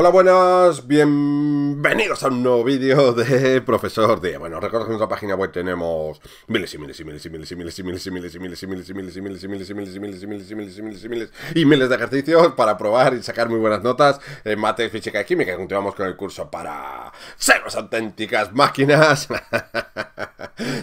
Hola, buenas, bienvenidos a un nuevo vídeo de Profesor Día. Bueno, recuerda que en nuestra página web tenemos miles y miles y miles y miles y miles y miles y miles y miles y miles y miles y miles y miles y miles y miles y miles y miles y miles y miles y miles de ejercicios para probar y sacar muy buenas notas en mate, física y química. Continuamos con el curso para ser las auténticas máquinas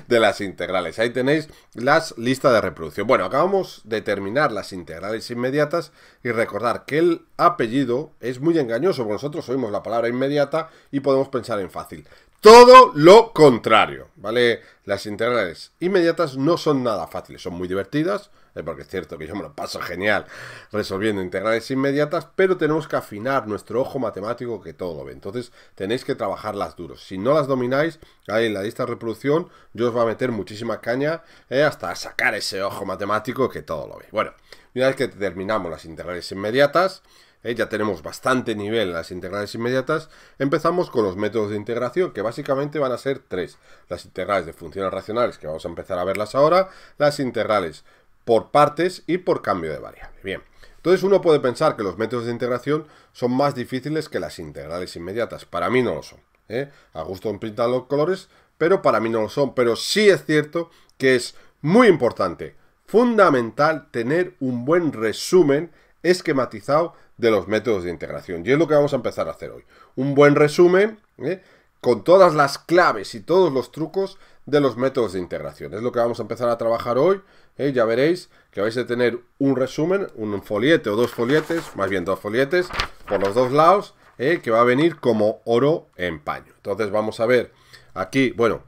de las integrales. Ahí tenéis las listas de reproducción. Bueno, acabamos de terminar las integrales inmediatas y recordar que el apellido es muy engañoso, porque nosotros oímos la palabra inmediata y podemos pensar en fácil. Todo lo contrario, ¿vale? Las integrales inmediatas no son nada fáciles, son muy divertidas, eh, porque es cierto que yo me lo paso genial resolviendo integrales inmediatas, pero tenemos que afinar nuestro ojo matemático que todo lo ve. Entonces tenéis que trabajarlas duros. Si no las domináis, ahí en la lista de reproducción yo os va a meter muchísima caña eh, hasta sacar ese ojo matemático que todo lo ve. Bueno, una vez que terminamos las integrales inmediatas, eh, ya tenemos bastante nivel en las integrales inmediatas, empezamos con los métodos de integración, que básicamente van a ser tres. Las integrales de funciones racionales, que vamos a empezar a verlas ahora, las integrales por partes y por cambio de variable. Bien, entonces uno puede pensar que los métodos de integración son más difíciles que las integrales inmediatas. Para mí no lo son. ¿eh? A gusto pintar los colores, pero para mí no lo son. Pero sí es cierto que es muy importante, fundamental tener un buen resumen esquematizado de los métodos de integración. Y es lo que vamos a empezar a hacer hoy. Un buen resumen ¿eh? con todas las claves y todos los trucos de los métodos de integración. Es lo que vamos a empezar a trabajar hoy. ¿eh? Ya veréis que vais a tener un resumen, un foliete o dos folietes, más bien dos folietes, por los dos lados, ¿eh? que va a venir como oro en paño. Entonces vamos a ver aquí, bueno,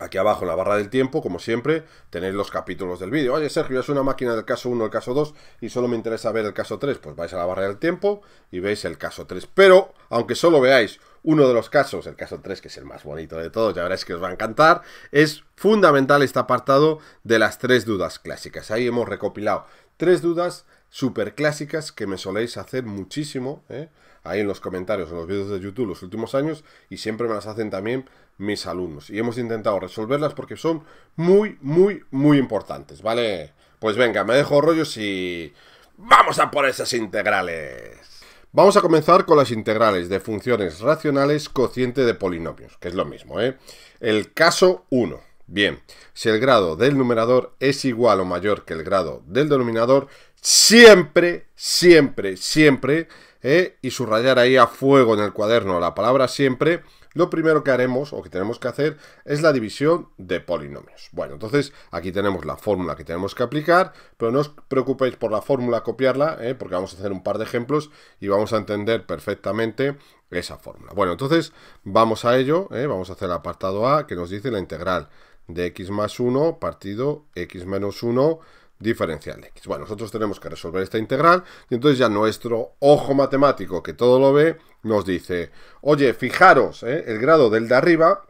Aquí abajo en la barra del tiempo, como siempre, tenéis los capítulos del vídeo. Oye, Sergio, es una máquina del caso 1, el caso 2 y solo me interesa ver el caso 3. Pues vais a la barra del tiempo y veis el caso 3. Pero, aunque solo veáis uno de los casos, el caso 3, que es el más bonito de todos, ya veréis que os va a encantar, es fundamental este apartado de las tres dudas clásicas. Ahí hemos recopilado tres dudas súper clásicas que me soléis hacer muchísimo, ¿eh? ahí en los comentarios, en los vídeos de YouTube los últimos años, y siempre me las hacen también mis alumnos. Y hemos intentado resolverlas porque son muy, muy, muy importantes, ¿vale? Pues venga, me dejo rollos y... ¡Vamos a por esas integrales! Vamos a comenzar con las integrales de funciones racionales cociente de polinomios, que es lo mismo, ¿eh? El caso 1. Bien, si el grado del numerador es igual o mayor que el grado del denominador, siempre, siempre, siempre, ¿eh? y subrayar ahí a fuego en el cuaderno la palabra siempre, lo primero que haremos o que tenemos que hacer es la división de polinomios. Bueno, entonces aquí tenemos la fórmula que tenemos que aplicar, pero no os preocupéis por la fórmula copiarla, ¿eh? porque vamos a hacer un par de ejemplos y vamos a entender perfectamente esa fórmula. Bueno, entonces vamos a ello, ¿eh? vamos a hacer el apartado A que nos dice la integral de x más 1 partido x menos 1 diferencial x. Bueno, nosotros tenemos que resolver esta integral y entonces ya nuestro ojo matemático que todo lo ve nos dice, oye, fijaros, eh, el grado del de arriba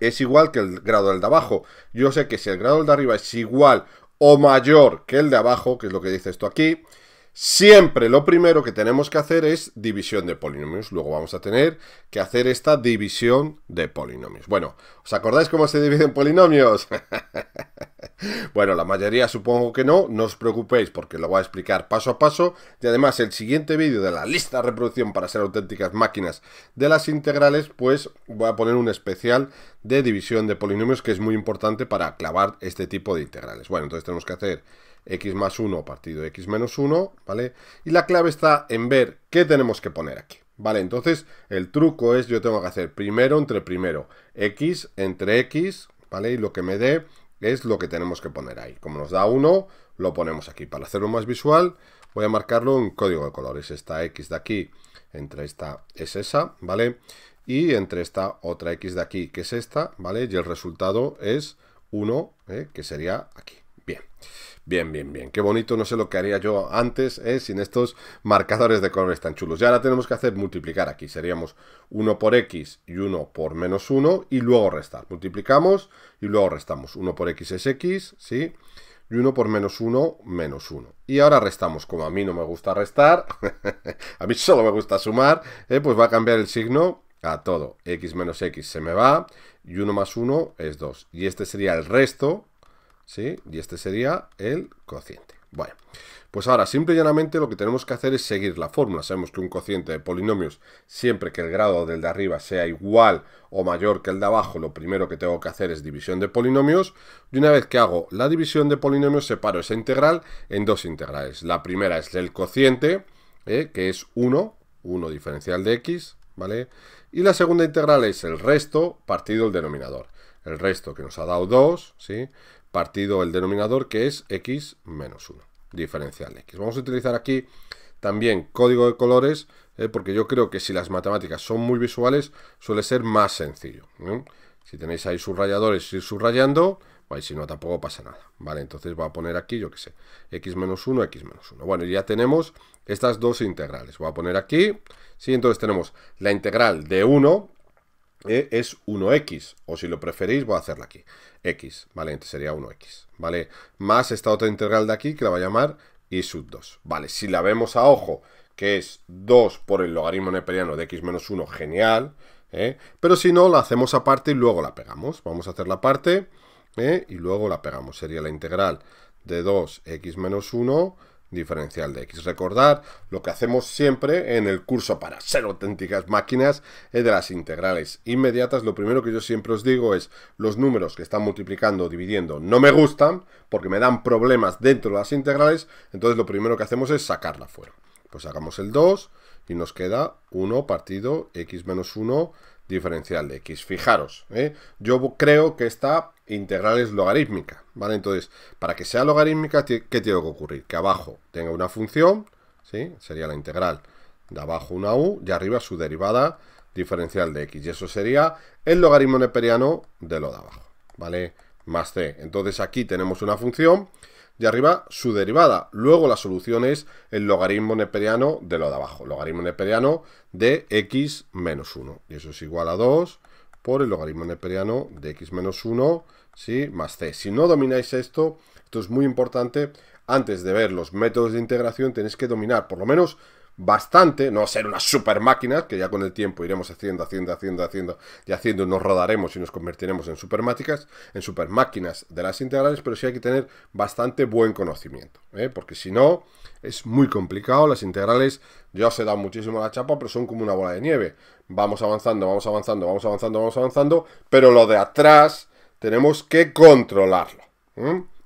es igual que el grado del de abajo. Yo sé que si el grado del de arriba es igual o mayor que el de abajo, que es lo que dice esto aquí, Siempre lo primero que tenemos que hacer es división de polinomios. Luego vamos a tener que hacer esta división de polinomios. Bueno, ¿os acordáis cómo se dividen polinomios? bueno, la mayoría supongo que no. No os preocupéis porque lo voy a explicar paso a paso. Y además el siguiente vídeo de la lista de reproducción para ser auténticas máquinas de las integrales, pues voy a poner un especial de división de polinomios que es muy importante para clavar este tipo de integrales. Bueno, entonces tenemos que hacer x más 1 partido x menos 1, ¿vale? Y la clave está en ver qué tenemos que poner aquí, ¿vale? Entonces, el truco es, yo tengo que hacer primero entre primero, x entre x, ¿vale? Y lo que me dé es lo que tenemos que poner ahí. Como nos da 1, lo ponemos aquí. Para hacerlo más visual, voy a marcarlo en código de colores. Esta x de aquí entre esta es esa, ¿vale? Y entre esta otra x de aquí, que es esta, ¿vale? Y el resultado es 1, ¿eh? que sería aquí. Bien. Bien, bien, bien. Qué bonito, no sé lo que haría yo antes eh, sin estos marcadores de colores tan chulos. Y ahora tenemos que hacer multiplicar aquí. Seríamos 1 por x y 1 por menos 1 y luego restar. Multiplicamos y luego restamos. 1 por x es x, ¿sí? y 1 por menos 1, menos 1. Y ahora restamos, como a mí no me gusta restar, a mí solo me gusta sumar, eh, pues va a cambiar el signo a todo. x menos x se me va, y 1 más 1 es 2. Y este sería el resto ¿sí? Y este sería el cociente. Bueno, pues ahora simple y llanamente lo que tenemos que hacer es seguir la fórmula. Sabemos que un cociente de polinomios, siempre que el grado del de arriba sea igual o mayor que el de abajo, lo primero que tengo que hacer es división de polinomios. Y una vez que hago la división de polinomios, separo esa integral en dos integrales. La primera es el cociente, ¿eh? que es 1, 1 diferencial de x, ¿vale? Y la segunda integral es el resto partido el denominador el resto que nos ha dado 2, ¿sí? partido el denominador, que es x menos 1, diferencial x. Vamos a utilizar aquí también código de colores, eh, porque yo creo que si las matemáticas son muy visuales, suele ser más sencillo. Si tenéis ahí subrayadores, ir subrayando, pues si no tampoco pasa nada, ¿vale? Entonces voy a poner aquí, yo que sé, x menos 1, x menos 1. Bueno, ya tenemos estas dos integrales. Voy a poner aquí, sí, entonces tenemos la integral de 1 e es 1x, o si lo preferís voy a hacerla aquí, x, ¿vale? Entonces sería 1x, ¿vale? Más esta otra integral de aquí que la voy a llamar y sub 2, ¿vale? Si la vemos a ojo, que es 2 por el logaritmo neperiano de x menos 1, genial, ¿eh? Pero si no, la hacemos aparte y luego la pegamos. Vamos a hacer la parte ¿eh? y luego la pegamos. Sería la integral de 2x menos 1 diferencial de x. Recordar lo que hacemos siempre en el curso para ser auténticas máquinas es eh, de las integrales inmediatas. Lo primero que yo siempre os digo es los números que están multiplicando o dividiendo no me gustan porque me dan problemas dentro de las integrales. Entonces lo primero que hacemos es sacarla fuera. Pues hagamos el 2 y nos queda 1 partido x menos 1 diferencial de x. Fijaros, ¿eh? yo creo que esta integral es logarítmica, ¿vale? Entonces, para que sea logarítmica, ¿qué tiene que ocurrir? Que abajo tenga una función, ¿sí? Sería la integral de abajo una u y arriba su derivada diferencial de x. Y eso sería el logaritmo neperiano de lo de abajo, ¿vale? Más c. Entonces aquí tenemos una función de arriba su derivada. Luego la solución es el logaritmo neperiano de lo de abajo. Logaritmo neperiano de x menos 1. Y eso es igual a 2 por el logaritmo neperiano de x menos 1 ¿sí? más c. Si no domináis esto, esto es muy importante, antes de ver los métodos de integración tenéis que dominar por lo menos bastante, no ser unas super máquinas, que ya con el tiempo iremos haciendo, haciendo, haciendo, haciendo y haciendo, nos rodaremos y nos convertiremos en supermáticas, en super máquinas de las integrales, pero sí hay que tener bastante buen conocimiento, ¿eh? porque si no, es muy complicado, las integrales ya os he dado muchísimo la chapa, pero son como una bola de nieve, vamos avanzando, vamos avanzando, vamos avanzando, vamos avanzando, pero lo de atrás tenemos que controlarlo,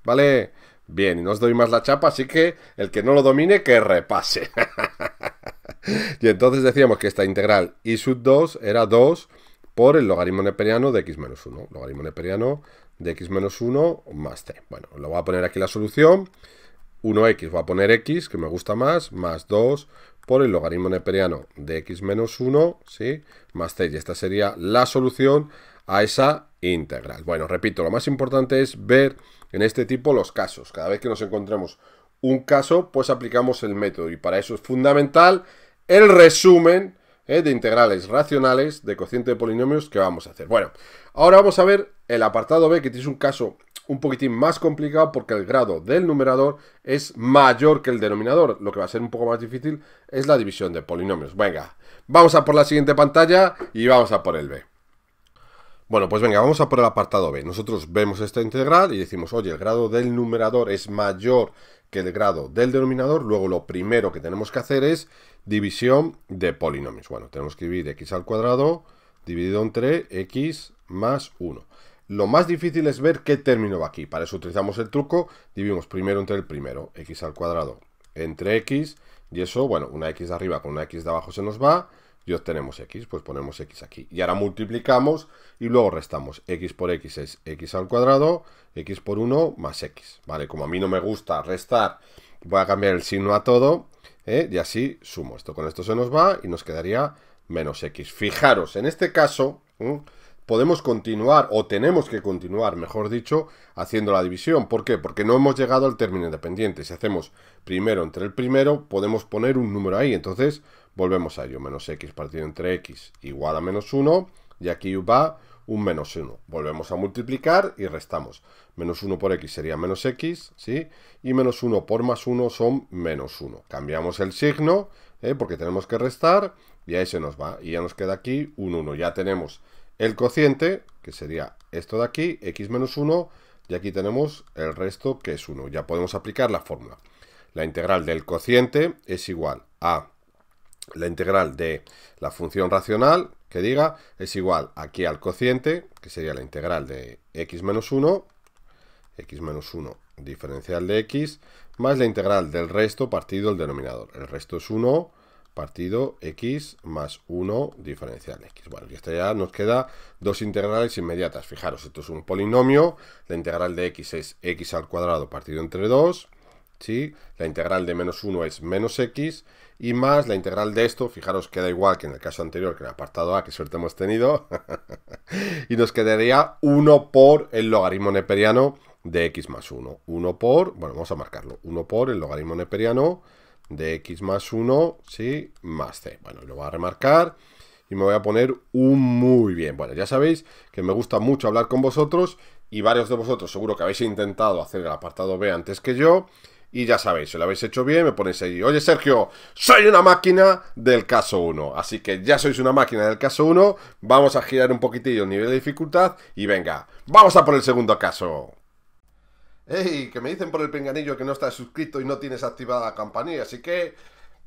¿vale? Bien, y no os doy más la chapa, así que el que no lo domine, que repase. y entonces decíamos que esta integral i sub 2 era 2 por el logaritmo neperiano de x menos 1. Logaritmo neperiano de x menos 1 más c. Bueno, lo voy a poner aquí la solución. 1x, voy a poner x, que me gusta más, más 2 por el logaritmo neperiano de x menos 1, ¿sí? Más c. Y esta sería la solución a esa integral. Bueno, repito, lo más importante es ver en este tipo los casos. Cada vez que nos encontremos un caso, pues aplicamos el método. Y para eso es fundamental el resumen eh, de integrales racionales de cociente de polinomios que vamos a hacer. Bueno, ahora vamos a ver el apartado B, que es un caso un poquitín más complicado porque el grado del numerador es mayor que el denominador. Lo que va a ser un poco más difícil es la división de polinomios. Venga, vamos a por la siguiente pantalla y vamos a por el B. Bueno, pues venga, vamos a por el apartado B. Nosotros vemos esta integral y decimos, oye, el grado del numerador es mayor que el grado del denominador, luego lo primero que tenemos que hacer es división de polinomios. Bueno, tenemos que dividir x al cuadrado dividido entre x más 1. Lo más difícil es ver qué término va aquí. Para eso utilizamos el truco, dividimos primero entre el primero, x al cuadrado entre x, y eso, bueno, una x de arriba con una x de abajo se nos va, y obtenemos x, pues ponemos x aquí. Y ahora multiplicamos y luego restamos. x por x es x al cuadrado, x por 1 más x, ¿vale? Como a mí no me gusta restar, voy a cambiar el signo a todo ¿eh? y así sumo esto. Con esto se nos va y nos quedaría menos x. Fijaros, en este caso podemos continuar, o tenemos que continuar, mejor dicho, haciendo la división. ¿Por qué? Porque no hemos llegado al término independiente. Si hacemos primero entre el primero, podemos poner un número ahí. Entonces Volvemos a ello, menos x partido entre x igual a menos 1, y aquí va un menos 1. Volvemos a multiplicar y restamos. Menos 1 por x sería menos x, ¿sí? Y menos 1 por más 1 son menos 1. Cambiamos el signo, ¿eh? porque tenemos que restar, y ahí se nos va. Y ya nos queda aquí un 1. Ya tenemos el cociente, que sería esto de aquí, x menos 1, y aquí tenemos el resto, que es 1. Ya podemos aplicar la fórmula. La integral del cociente es igual a la integral de la función racional, que diga, es igual aquí al cociente, que sería la integral de x menos 1, x menos 1 diferencial de x, más la integral del resto partido el denominador. El resto es 1 partido x más 1 diferencial de x. Bueno, y esta ya nos queda dos integrales inmediatas. Fijaros, esto es un polinomio, la integral de x es x al cuadrado partido entre 2, ¿sí? la integral de menos 1 es menos x, y más la integral de esto, fijaros queda da igual que en el caso anterior, que en el apartado A, que suerte hemos tenido, y nos quedaría 1 por el logaritmo neperiano de x más 1. 1 por, bueno, vamos a marcarlo, 1 por el logaritmo neperiano de x más 1, sí, más c. Bueno, lo voy a remarcar y me voy a poner un muy bien. Bueno, ya sabéis que me gusta mucho hablar con vosotros y varios de vosotros seguro que habéis intentado hacer el apartado B antes que yo y ya sabéis, si lo habéis hecho bien, me ponéis ahí, oye Sergio, soy una máquina del caso 1. Así que ya sois una máquina del caso 1, vamos a girar un poquitillo el nivel de dificultad y venga, vamos a por el segundo caso. ¡Ey! Que me dicen por el pinganillo que no estás suscrito y no tienes activada la campanilla, así que...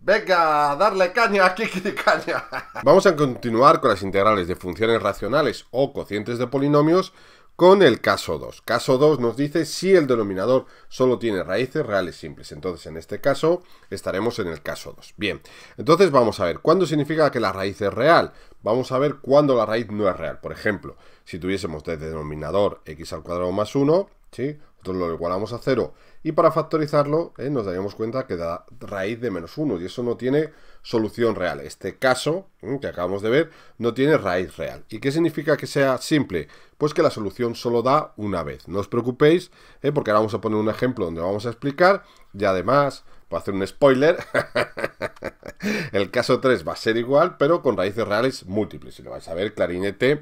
Venga, darle caña aquí, caña. Vamos a continuar con las integrales de funciones racionales o cocientes de polinomios con el caso 2. Caso 2 nos dice si el denominador solo tiene raíces reales simples. Entonces, en este caso, estaremos en el caso 2. Bien, entonces vamos a ver, ¿cuándo significa que la raíz es real? Vamos a ver cuándo la raíz no es real. Por ejemplo, si tuviésemos de denominador x al cuadrado más 1, ¿sí? Entonces lo igualamos a 0 y para factorizarlo eh, nos daríamos cuenta que da raíz de menos 1 y eso no tiene solución real. Este caso mm, que acabamos de ver no tiene raíz real. ¿Y qué significa que sea simple? Pues que la solución solo da una vez. No os preocupéis eh, porque ahora vamos a poner un ejemplo donde vamos a explicar y además para hacer un spoiler, el caso 3 va a ser igual pero con raíces reales múltiples y lo vais a ver clarinete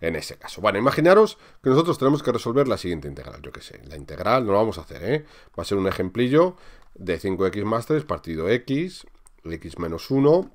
en ese caso. Bueno, imaginaros que nosotros tenemos que resolver la siguiente integral, yo que sé. La integral no la vamos a hacer, ¿eh? Va a ser un ejemplillo de 5x más 3 partido x, x menos 1,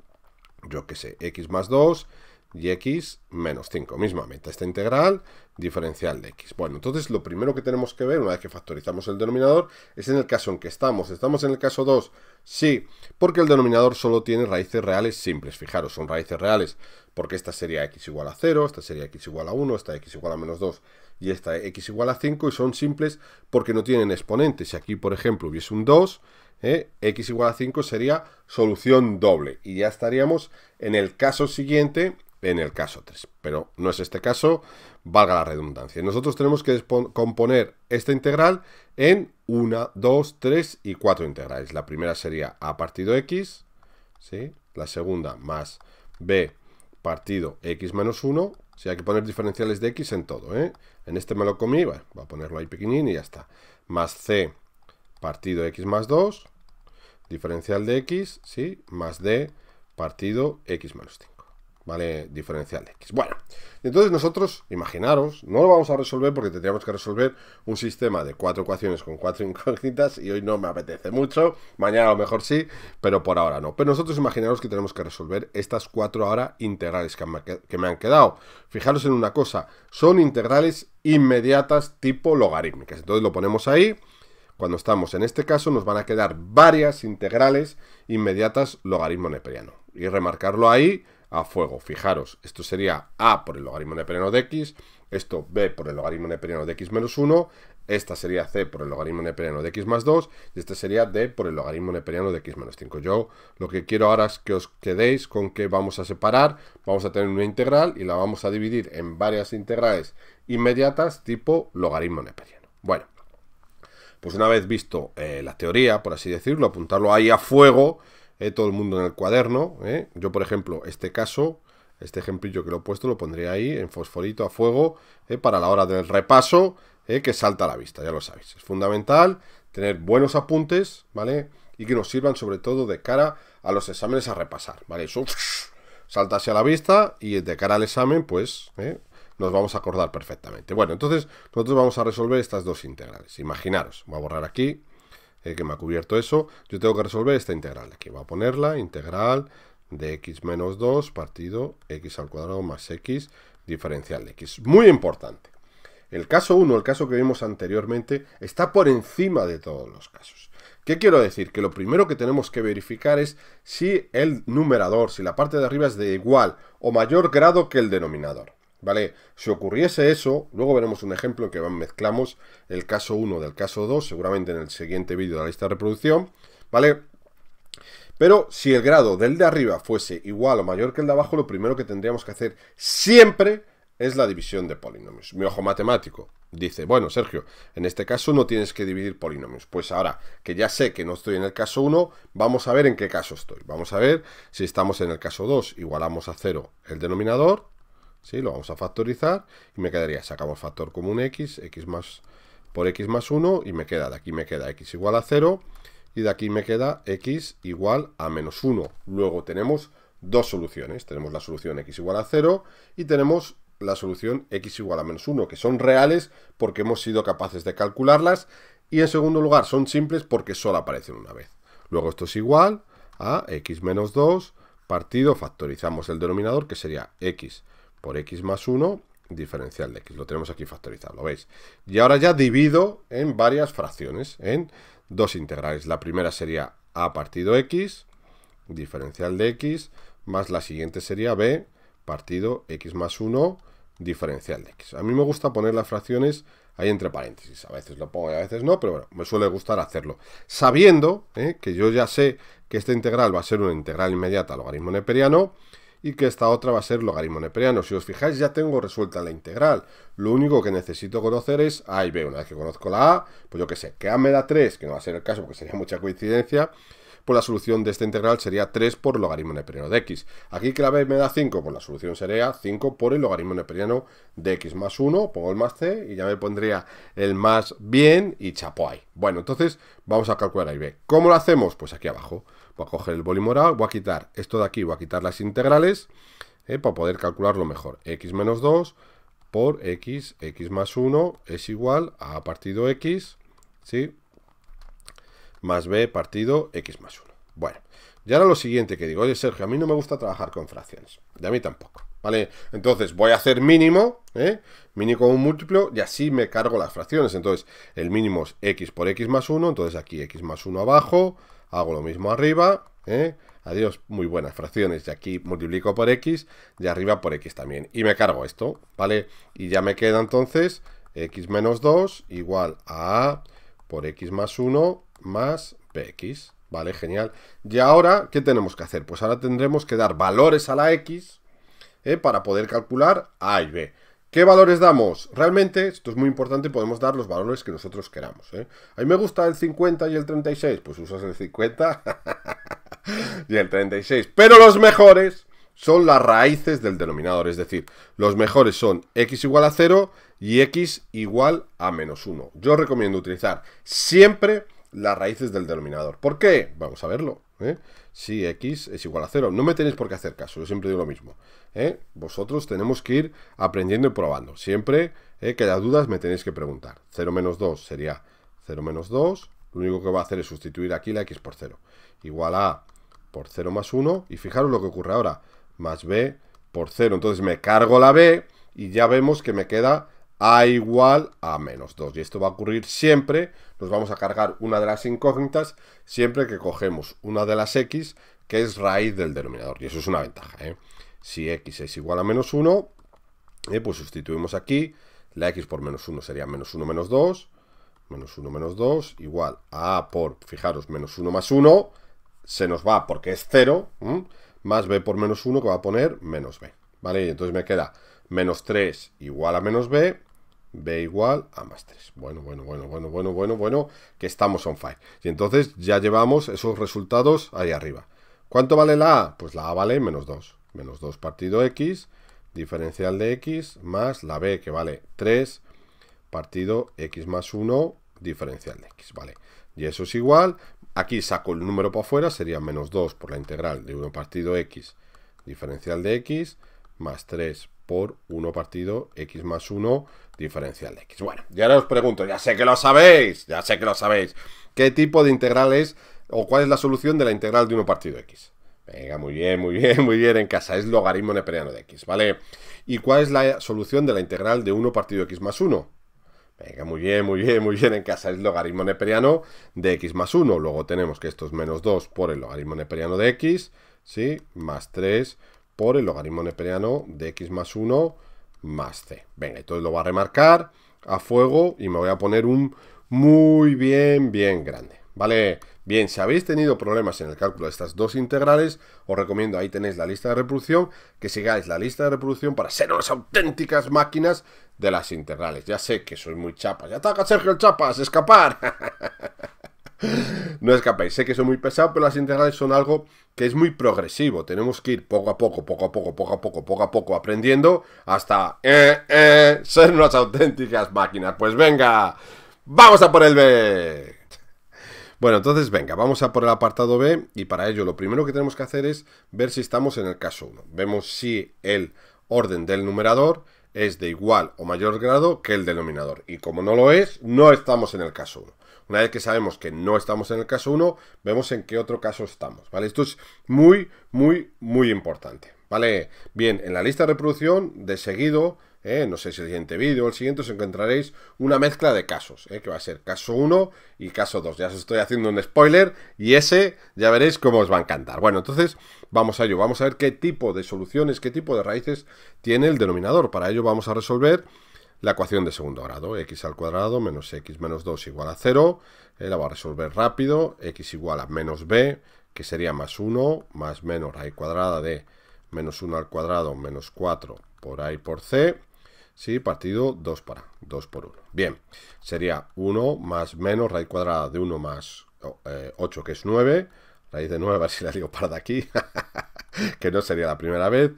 yo que sé, x más 2 y x menos 5. meta esta integral diferencial de x. Bueno, entonces lo primero que tenemos que ver, una vez que factorizamos el denominador, es en el caso en que estamos. Estamos en el caso 2 Sí, porque el denominador solo tiene raíces reales simples. Fijaros, son raíces reales, porque esta sería x igual a 0, esta sería x igual a 1, esta x igual a menos 2 y esta x igual a 5, y son simples porque no tienen exponentes. Si aquí, por ejemplo, hubiese un 2, eh, x igual a 5 sería solución doble, y ya estaríamos en el caso siguiente, en el caso 3. Pero no es este caso, valga la redundancia. Nosotros tenemos que componer esta integral en 1, 2, 3 y 4 integrales. La primera sería a partido x, ¿sí? la segunda más b partido x menos 1. Si hay que poner diferenciales de x en todo. ¿eh? En este me lo comí, voy a ponerlo ahí pequeñín y ya está. Más c partido x más 2, diferencial de x, ¿sí? más d partido x menos 5. ¿vale? Diferencial de x. Bueno, entonces nosotros, imaginaros, no lo vamos a resolver porque tendríamos que resolver un sistema de cuatro ecuaciones con cuatro incógnitas y hoy no me apetece mucho, mañana a lo mejor sí, pero por ahora no. Pero nosotros imaginaros que tenemos que resolver estas cuatro ahora integrales que me han quedado. Fijaros en una cosa, son integrales inmediatas tipo logarítmicas. Entonces lo ponemos ahí cuando estamos en este caso, nos van a quedar varias integrales inmediatas logaritmo neperiano. Y remarcarlo ahí a fuego. Fijaros, esto sería a por el logaritmo neperiano de x, esto b por el logaritmo neperiano de x menos 1, esta sería c por el logaritmo neperiano de x más 2 y esta sería d por el logaritmo neperiano de x menos 5. Yo lo que quiero ahora es que os quedéis con que vamos a separar, vamos a tener una integral y la vamos a dividir en varias integrales inmediatas tipo logaritmo neperiano. Bueno, pues una vez visto eh, la teoría, por así decirlo, apuntarlo ahí a fuego, eh, todo el mundo en el cuaderno. ¿eh? Yo, por ejemplo, este caso, este ejemplillo que lo he puesto, lo pondría ahí en fosforito a fuego ¿eh? para la hora del repaso que salta a la vista, ya lo sabéis. Es fundamental tener buenos apuntes, ¿vale? Y que nos sirvan sobre todo de cara a los exámenes a repasar, ¿vale? Eso salta hacia la vista y de cara al examen, pues nos vamos a acordar perfectamente. Bueno, entonces nosotros vamos a resolver estas dos integrales. Imaginaros, voy a borrar aquí. Eh, que me ha cubierto eso, yo tengo que resolver esta integral. Aquí voy a ponerla, integral de x menos 2 partido x al cuadrado más x diferencial de x. Muy importante. El caso 1, el caso que vimos anteriormente, está por encima de todos los casos. ¿Qué quiero decir? Que lo primero que tenemos que verificar es si el numerador, si la parte de arriba es de igual o mayor grado que el denominador. ¿Vale? Si ocurriese eso, luego veremos un ejemplo en que mezclamos el caso 1 del caso 2, seguramente en el siguiente vídeo de la lista de reproducción, ¿vale? Pero si el grado del de arriba fuese igual o mayor que el de abajo, lo primero que tendríamos que hacer siempre es la división de polinomios. Mi ojo matemático dice, bueno, Sergio, en este caso no tienes que dividir polinomios. Pues ahora que ya sé que no estoy en el caso 1, vamos a ver en qué caso estoy. Vamos a ver si estamos en el caso 2, igualamos a 0 el denominador, lo vamos a factorizar y me quedaría, sacamos factor común x, x más por x más 1 y me queda, de aquí me queda x igual a 0 y de aquí me queda x igual a menos 1. Luego tenemos dos soluciones, tenemos la solución x igual a 0 y tenemos la solución x igual a menos 1, que son reales porque hemos sido capaces de calcularlas y en segundo lugar son simples porque solo aparecen una vez. Luego esto es igual a x menos 2 partido, factorizamos el denominador que sería x por x más 1 diferencial de x. Lo tenemos aquí factorizado, ¿lo veis? Y ahora ya divido en varias fracciones, en dos integrales. La primera sería a partido x, diferencial de x, más la siguiente sería b partido x más 1, diferencial de x. A mí me gusta poner las fracciones ahí entre paréntesis. A veces lo pongo y a veces no, pero bueno, me suele gustar hacerlo. Sabiendo ¿eh? que yo ya sé que esta integral va a ser una integral inmediata al logaritmo neperiano, y que esta otra va a ser logaritmo neperiano. Si os fijáis ya tengo resuelta la integral, lo único que necesito conocer es A y B. Una vez que conozco la A, pues yo qué sé, que A me da 3, que no va a ser el caso porque sería mucha coincidencia, pues la solución de esta integral sería 3 por logaritmo neperiano de x. Aquí que la b me da 5, pues la solución sería 5 por el logaritmo neperiano de x más 1, pongo el más c y ya me pondría el más bien y chapo ahí. Bueno, entonces vamos a calcular a y b. ¿Cómo lo hacemos? Pues aquí abajo. Voy a coger el boli morado, voy a quitar esto de aquí, voy a quitar las integrales eh, para poder calcularlo mejor. x menos 2 por x, x más 1 es igual a partido x, ¿sí? Más b partido x más 1. Bueno, y ahora lo siguiente que digo, oye Sergio, a mí no me gusta trabajar con fracciones, de a mí tampoco, ¿vale? Entonces voy a hacer mínimo, ¿eh? Mínimo un múltiplo y así me cargo las fracciones. Entonces el mínimo es x por x más 1, entonces aquí x más 1 abajo, hago lo mismo arriba, ¿eh? adiós, muy buenas fracciones, y aquí multiplico por x, de arriba por x también, y me cargo esto, ¿vale? Y ya me queda entonces x menos 2 igual a por x más 1 más bx, ¿vale? Genial. Y ahora, ¿qué tenemos que hacer? Pues ahora tendremos que dar valores a la x ¿eh? para poder calcular a y b. ¿Qué valores damos? Realmente, esto es muy importante, podemos dar los valores que nosotros queramos. ¿eh? A mí me gusta el 50 y el 36, pues usas el 50 y el 36. Pero los mejores son las raíces del denominador, es decir, los mejores son x igual a 0 y x igual a menos 1. Yo recomiendo utilizar siempre las raíces del denominador. ¿Por qué? Vamos a verlo. ¿eh? si x es igual a 0. No me tenéis por qué hacer caso, yo siempre digo lo mismo. ¿eh? Vosotros tenemos que ir aprendiendo y probando. Siempre ¿eh? que haya dudas me tenéis que preguntar. 0 menos 2 sería 0 menos 2. Lo único que va a hacer es sustituir aquí la x por 0. Igual a por 0 más 1. Y fijaros lo que ocurre ahora. Más b por 0. Entonces me cargo la b y ya vemos que me queda a igual a menos 2. Y esto va a ocurrir siempre, nos vamos a cargar una de las incógnitas, siempre que cogemos una de las x, que es raíz del denominador. Y eso es una ventaja. ¿eh? Si x es igual a menos 1, eh, pues sustituimos aquí, la x por menos 1 sería menos 1 menos 2, menos 1 menos 2, igual a por, fijaros, menos 1 más 1, se nos va porque es 0, más b por menos 1 que va a poner menos b. ¿Vale? Y entonces me queda menos 3 igual a menos b, B igual a más 3. Bueno, bueno, bueno, bueno, bueno, bueno, bueno, que estamos on fire. Y entonces ya llevamos esos resultados ahí arriba. ¿Cuánto vale la A? Pues la A vale menos 2. Menos 2 partido X, diferencial de X, más la B que vale 3, partido X más 1, diferencial de X, ¿vale? Y eso es igual, aquí saco el número para afuera, sería menos 2 por la integral de 1 partido X, diferencial de X, más 3 por 1 partido x más 1 diferencial de x. Bueno, ya os pregunto, ya sé que lo sabéis, ya sé que lo sabéis. ¿Qué tipo de integral es o cuál es la solución de la integral de 1 partido x? Venga, muy bien, muy bien, muy bien en casa. Es logaritmo neperiano de x, ¿vale? ¿Y cuál es la solución de la integral de 1 partido x más 1? Venga, muy bien, muy bien, muy bien en casa. Es logaritmo neperiano de x más 1. Luego tenemos que esto es menos 2 por el logaritmo neperiano de x, ¿sí? Más 3 por el logaritmo neperiano de x más 1 más c. Venga, entonces lo voy a remarcar a fuego y me voy a poner un muy bien, bien grande. ¿Vale? Bien, si habéis tenido problemas en el cálculo de estas dos integrales, os recomiendo, ahí tenéis la lista de reproducción, que sigáis la lista de reproducción para ser unas auténticas máquinas de las integrales. Ya sé que soy muy chapas. ¡Ya ataca Sergio el Chapas! ¡Escapar! no escapéis. Sé que soy muy pesado, pero las integrales son algo que es muy progresivo. Tenemos que ir poco a poco, poco a poco, poco a poco, poco a poco aprendiendo hasta eh, eh, ser unas auténticas máquinas. Pues venga, vamos a por el B. Bueno, entonces venga, vamos a por el apartado B y para ello lo primero que tenemos que hacer es ver si estamos en el caso 1. Vemos si el orden del numerador es de igual o mayor grado que el denominador y como no lo es, no estamos en el caso 1. Una vez que sabemos que no estamos en el caso 1, vemos en qué otro caso estamos, ¿vale? Esto es muy, muy, muy importante, ¿vale? Bien, en la lista de reproducción, de seguido, ¿eh? no sé si el siguiente vídeo o el siguiente, os encontraréis una mezcla de casos, ¿eh? que va a ser caso 1 y caso 2. Ya os estoy haciendo un spoiler y ese ya veréis cómo os va a encantar. Bueno, entonces vamos a ello, vamos a ver qué tipo de soluciones, qué tipo de raíces tiene el denominador. Para ello vamos a resolver la ecuación de segundo grado, x al cuadrado menos x menos 2 igual a 0, eh, la voy a resolver rápido, x igual a menos b, que sería más 1, más menos raíz cuadrada de menos 1 al cuadrado menos 4 por a y por c, ¿sí? partido 2 para, 2 por 1. Bien, sería 1 más menos raíz cuadrada de 1 más 8, eh, que es 9, raíz de 9, a ver si la digo para de aquí, que no sería la primera vez,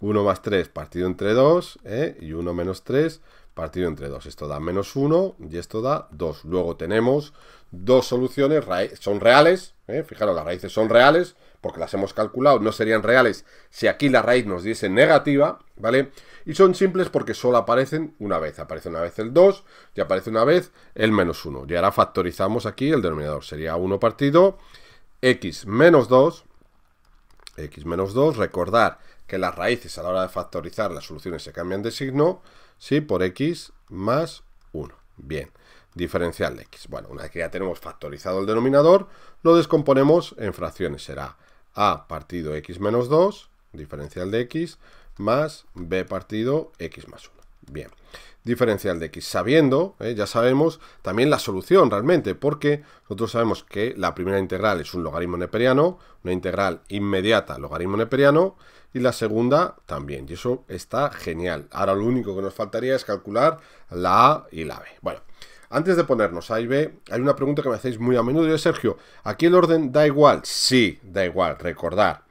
1 más 3 partido entre 2, ¿eh? y 1 menos 3 partido entre 2. Esto da menos 1 y esto da 2. Luego tenemos dos soluciones, son reales, ¿eh? fijaros, las raíces son reales, porque las hemos calculado, no serían reales si aquí la raíz nos diese negativa, ¿vale? Y son simples porque solo aparecen una vez, aparece una vez el 2 y aparece una vez el menos 1. Y ahora factorizamos aquí el denominador, sería 1 partido x menos 2, x menos 2, recordar que las raíces a la hora de factorizar las soluciones se cambian de signo, ¿sí? Por x más 1. Bien, diferencial de x. Bueno, una vez que ya tenemos factorizado el denominador, lo descomponemos en fracciones. Será a partido x menos 2, diferencial de x, más b partido x más 1. Bien, diferencial de x. Sabiendo, ¿eh? ya sabemos también la solución realmente, porque nosotros sabemos que la primera integral es un logaritmo neperiano, una integral inmediata logaritmo neperiano, y la segunda también. Y eso está genial. Ahora lo único que nos faltaría es calcular la A y la B. Bueno, antes de ponernos A y B, hay una pregunta que me hacéis muy a menudo. Y Sergio, ¿aquí el orden da igual? Sí, da igual, recordar.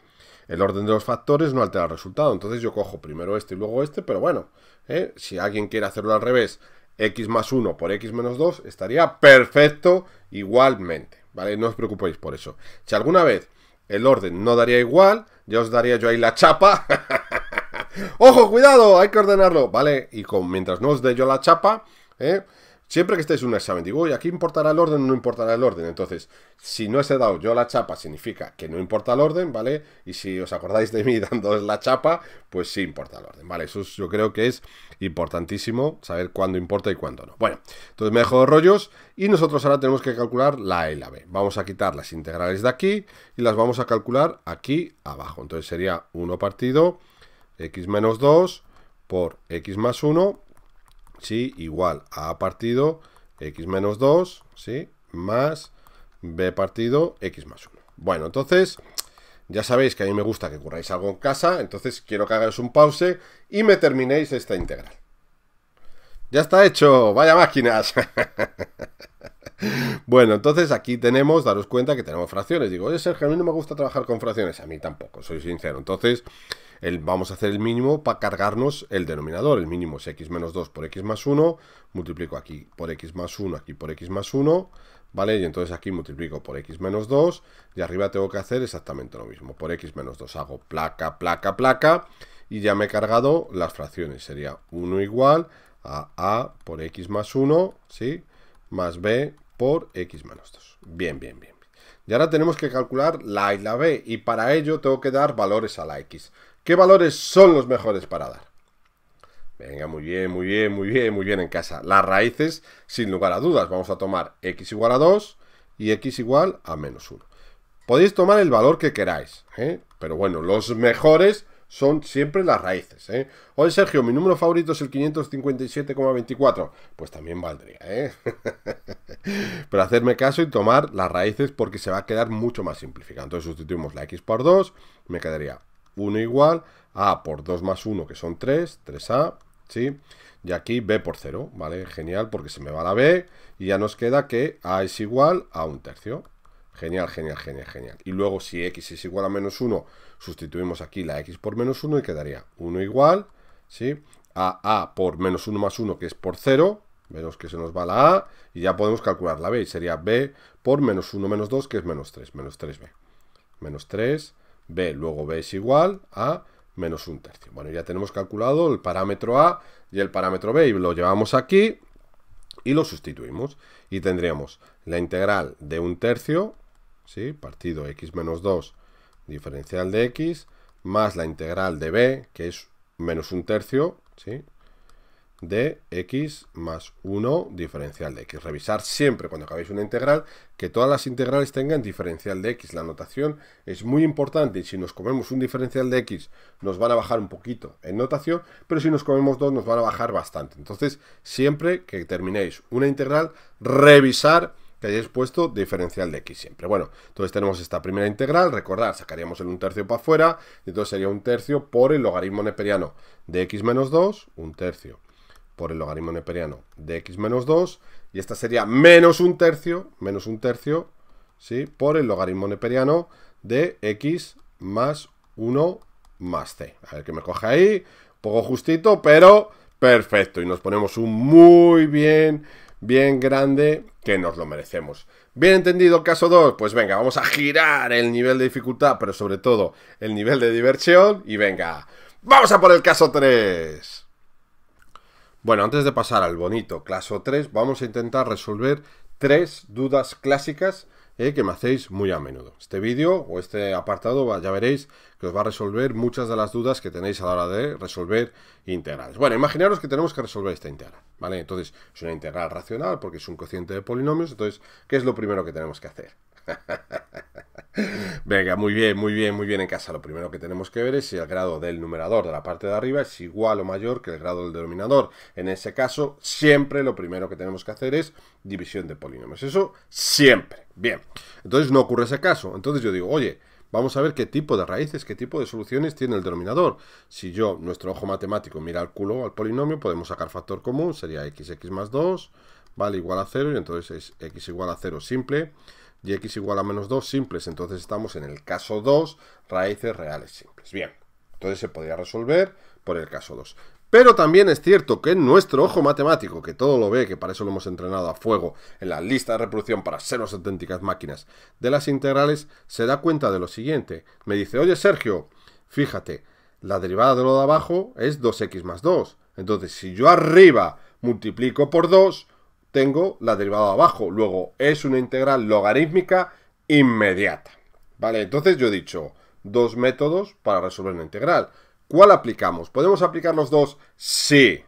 El orden de los factores no altera el resultado. Entonces yo cojo primero este y luego este, pero bueno, ¿eh? si alguien quiere hacerlo al revés, x más 1 por x menos 2 estaría perfecto igualmente. ¿Vale? No os preocupéis por eso. Si alguna vez el orden no daría igual, ya os daría yo ahí la chapa. ¡Ojo, cuidado! Hay que ordenarlo. Vale, y con, mientras no os dé yo la chapa, ¿eh? Siempre que estéis en un examen, digo, ¿y aquí importará el orden o no importará el orden. Entonces, si no os he dado yo la chapa, significa que no importa el orden, ¿vale? Y si os acordáis de mí dándoos la chapa, pues sí importa el orden, ¿vale? Eso yo creo que es importantísimo saber cuándo importa y cuándo no. Bueno, entonces me dejo rollos y nosotros ahora tenemos que calcular la A y la B. Vamos a quitar las integrales de aquí y las vamos a calcular aquí abajo. Entonces sería 1 partido x menos 2 por x más 1 ¿sí? Igual a partido x menos 2, ¿sí? Más b partido x más 1. Bueno, entonces, ya sabéis que a mí me gusta que curráis algo en casa, entonces quiero que hagáis un pause y me terminéis esta integral. ¡Ya está hecho! ¡Vaya máquinas! bueno, entonces aquí tenemos, daros cuenta que tenemos fracciones. Digo, oye Sergio, a mí no me gusta trabajar con fracciones. A mí tampoco, soy sincero. Entonces, vamos a hacer el mínimo para cargarnos el denominador. El mínimo es x menos 2 por x más 1, multiplico aquí por x más 1, aquí por x más 1, ¿vale? Y entonces aquí multiplico por x menos 2 y arriba tengo que hacer exactamente lo mismo. Por x menos 2 hago placa, placa, placa y ya me he cargado las fracciones. Sería 1 igual a a por x más 1, ¿sí? Más b por x menos 2. Bien, bien, bien. Y ahora tenemos que calcular la y la b y para ello tengo que dar valores a la x. ¿Qué valores son los mejores para dar? Venga, muy bien, muy bien, muy bien, muy bien en casa. Las raíces, sin lugar a dudas, vamos a tomar x igual a 2 y x igual a menos 1. Podéis tomar el valor que queráis, ¿eh? pero bueno, los mejores son siempre las raíces. ¿eh? Oye, Sergio, mi número favorito es el 557,24. Pues también valdría, ¿eh? Pero hacerme caso y tomar las raíces porque se va a quedar mucho más simplificado. Entonces sustituimos la x por 2, me quedaría 1 igual a por 2 más 1, que son 3, 3a, ¿sí? Y aquí b por 0, ¿vale? Genial, porque se me va la b y ya nos queda que a es igual a un tercio. Genial, genial, genial, genial. Y luego si x es igual a menos 1, sustituimos aquí la x por menos 1 y quedaría 1 igual, ¿sí? A a por menos 1 más 1, que es por 0, menos que se nos va la a, y ya podemos calcular la b, y sería b por menos 1 menos 2, que es menos 3, menos 3b. Menos 3 b, luego b es igual a menos un tercio. Bueno, ya tenemos calculado el parámetro a y el parámetro b y lo llevamos aquí y lo sustituimos. Y tendríamos la integral de un tercio, ¿sí? partido x menos 2, diferencial de x, más la integral de b, que es menos un tercio, ¿sí? de x más 1 diferencial de x. Revisar siempre cuando acabéis una integral que todas las integrales tengan diferencial de x. La notación es muy importante y si nos comemos un diferencial de x nos van a bajar un poquito en notación, pero si nos comemos dos nos van a bajar bastante. Entonces, siempre que terminéis una integral, revisar que hayáis puesto diferencial de x siempre. Bueno, entonces tenemos esta primera integral, recordad, sacaríamos el 1 tercio para afuera, y entonces sería un tercio por el logaritmo neperiano de x menos 2, un tercio por el logaritmo neperiano de x menos 2, y esta sería menos un tercio, menos un tercio, ¿sí? Por el logaritmo neperiano de x más 1 más c. A ver que me coge ahí, poco justito, pero perfecto. Y nos ponemos un muy bien, bien grande que nos lo merecemos. Bien entendido, caso 2, pues venga, vamos a girar el nivel de dificultad, pero sobre todo el nivel de diversión. Y venga, vamos a por el caso 3. Bueno, antes de pasar al bonito claso 3, vamos a intentar resolver tres dudas clásicas eh, que me hacéis muy a menudo. Este vídeo o este apartado ya veréis que os va a resolver muchas de las dudas que tenéis a la hora de resolver integrales. Bueno, imaginaros que tenemos que resolver esta integral, ¿vale? Entonces, es una integral racional porque es un cociente de polinomios, entonces, ¿qué es lo primero que tenemos que hacer? Venga, muy bien, muy bien, muy bien en casa. Lo primero que tenemos que ver es si el grado del numerador de la parte de arriba es igual o mayor que el grado del denominador. En ese caso, siempre lo primero que tenemos que hacer es división de polinomios. Eso siempre. Bien. Entonces no ocurre ese caso. Entonces yo digo, oye, vamos a ver qué tipo de raíces, qué tipo de soluciones tiene el denominador. Si yo, nuestro ojo matemático, mira al culo al polinomio, podemos sacar factor común, sería xx más 2, vale, igual a 0, y entonces es x igual a 0 simple y x igual a menos 2 simples. Entonces estamos en el caso 2, raíces reales simples. Bien, entonces se podría resolver por el caso 2. Pero también es cierto que nuestro ojo matemático, que todo lo ve, que para eso lo hemos entrenado a fuego en la lista de reproducción para ser auténticas máquinas de las integrales, se da cuenta de lo siguiente. Me dice, oye Sergio, fíjate, la derivada de lo de abajo es 2x más 2. Entonces, si yo arriba multiplico por 2, tengo la derivada abajo. Luego, es una integral logarítmica inmediata. ¿Vale? Entonces yo he dicho dos métodos para resolver una integral. ¿Cuál aplicamos? ¿Podemos aplicar los dos? Sí.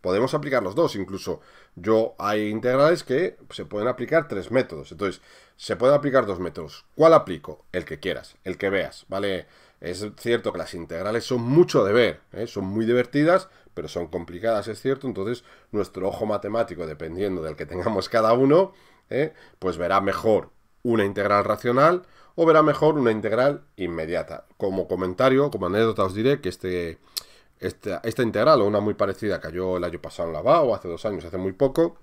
Podemos aplicar los dos. Incluso yo hay integrales que se pueden aplicar tres métodos. Entonces, se pueden aplicar dos métodos. ¿Cuál aplico? El que quieras, el que veas. ¿Vale? Es cierto que las integrales son mucho de ver, ¿eh? son muy divertidas pero son complicadas, es cierto. Entonces, nuestro ojo matemático, dependiendo del que tengamos cada uno, ¿eh? pues verá mejor una integral racional o verá mejor una integral inmediata. Como comentario, como anécdota, os diré que este, esta, esta integral o una muy parecida cayó el año pasado en la BAO, hace dos años, hace muy poco,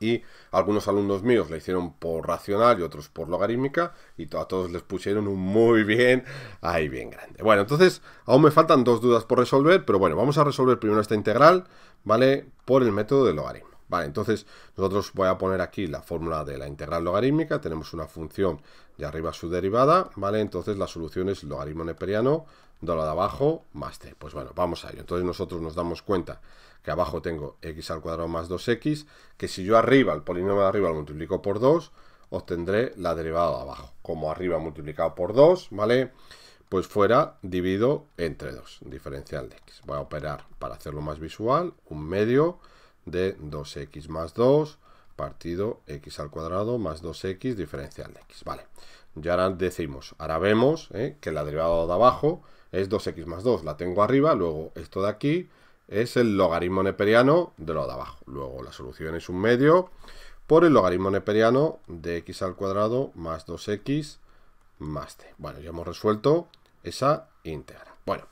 y algunos alumnos míos la hicieron por racional y otros por logarítmica y a todos les pusieron un muy bien ahí bien grande. Bueno, entonces aún me faltan dos dudas por resolver, pero bueno, vamos a resolver primero esta integral, ¿vale? Por el método de logaritmo. Vale, entonces nosotros voy a poner aquí la fórmula de la integral logarítmica, tenemos una función de arriba su derivada, ¿vale? Entonces la solución es logaritmo neperiano de la de abajo más t. Pues bueno, vamos a ello. Entonces nosotros nos damos cuenta que abajo tengo x al cuadrado más 2x, que si yo arriba, el polinomio de arriba lo multiplico por 2, obtendré la derivada de abajo. Como arriba multiplicado por 2, ¿vale? Pues fuera divido entre 2, diferencial de x. Voy a operar, para hacerlo más visual, un medio de 2x más 2 partido x al cuadrado más 2x diferencial de x. Vale, ya ahora decimos, ahora vemos eh, que la derivada de abajo es 2x más 2, la tengo arriba, luego esto de aquí es el logaritmo neperiano de lo de abajo. Luego la solución es un medio por el logaritmo neperiano de x al cuadrado más 2x más t. Bueno, ya hemos resuelto esa integral Bueno,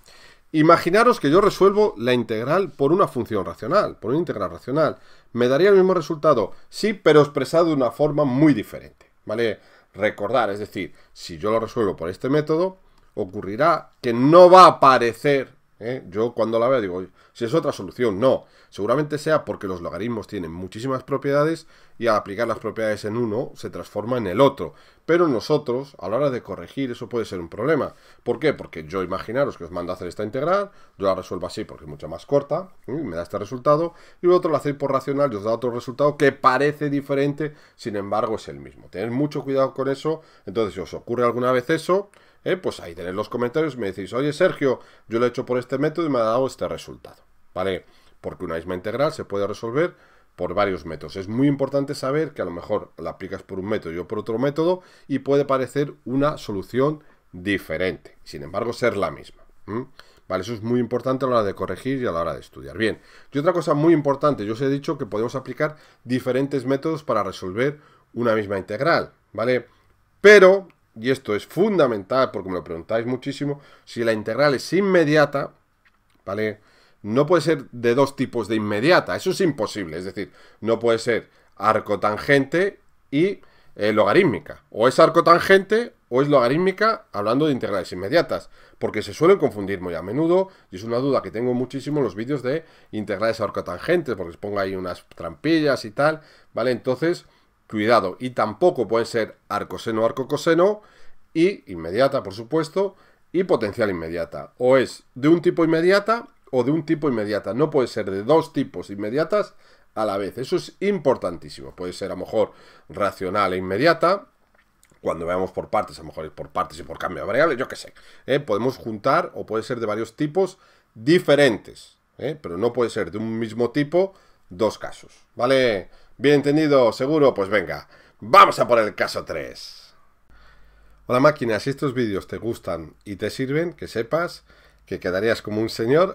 Imaginaros que yo resuelvo la integral por una función racional, por una integral racional. Me daría el mismo resultado, sí, pero expresado de una forma muy diferente. ¿Vale? Recordar, es decir, si yo lo resuelvo por este método, ocurrirá que no va a aparecer ¿eh? Yo cuando la veo digo, si es otra solución, no. Seguramente sea porque los logaritmos tienen muchísimas propiedades y al aplicar las propiedades en uno se transforma en el otro. Pero nosotros, a la hora de corregir, eso puede ser un problema. ¿Por qué? Porque yo imaginaros que os mando a hacer esta integral, yo la resuelvo así porque es mucho más corta, y me da este resultado, y vosotros la hacéis por racional y os da otro resultado que parece diferente, sin embargo es el mismo. Tened mucho cuidado con eso, entonces si os ocurre alguna vez eso, eh, pues ahí tenéis los comentarios me decís, oye Sergio, yo lo he hecho por este método y me ha dado este resultado, ¿vale? Porque una misma integral se puede resolver por varios métodos. Es muy importante saber que a lo mejor la aplicas por un método y yo por otro método y puede parecer una solución diferente, sin embargo ser la misma. Vale, eso es muy importante a la hora de corregir y a la hora de estudiar. Bien, y otra cosa muy importante, yo os he dicho que podemos aplicar diferentes métodos para resolver una misma integral, ¿vale? Pero y esto es fundamental porque me lo preguntáis muchísimo, si la integral es inmediata, ¿vale? No puede ser de dos tipos de inmediata, eso es imposible, es decir, no puede ser arcotangente y eh, logarítmica. O es arcotangente o es logarítmica hablando de integrales inmediatas, porque se suelen confundir muy a menudo y es una duda que tengo muchísimo en los vídeos de integrales arcotangentes, porque os pongo ahí unas trampillas y tal, ¿vale? Entonces cuidado. Y tampoco puede ser arcoseno, coseno, y inmediata, por supuesto, y potencial inmediata. O es de un tipo inmediata o de un tipo inmediata. No puede ser de dos tipos inmediatas a la vez. Eso es importantísimo. Puede ser a lo mejor racional e inmediata. Cuando veamos por partes, a lo mejor es por partes y por cambio de variable, yo qué sé. ¿eh? Podemos juntar o puede ser de varios tipos diferentes. ¿eh? Pero no puede ser de un mismo tipo dos casos. ¿Vale? Bien entendido, seguro, pues venga, vamos a por el caso 3. Hola máquina, si estos vídeos te gustan y te sirven, que sepas que quedarías como un señor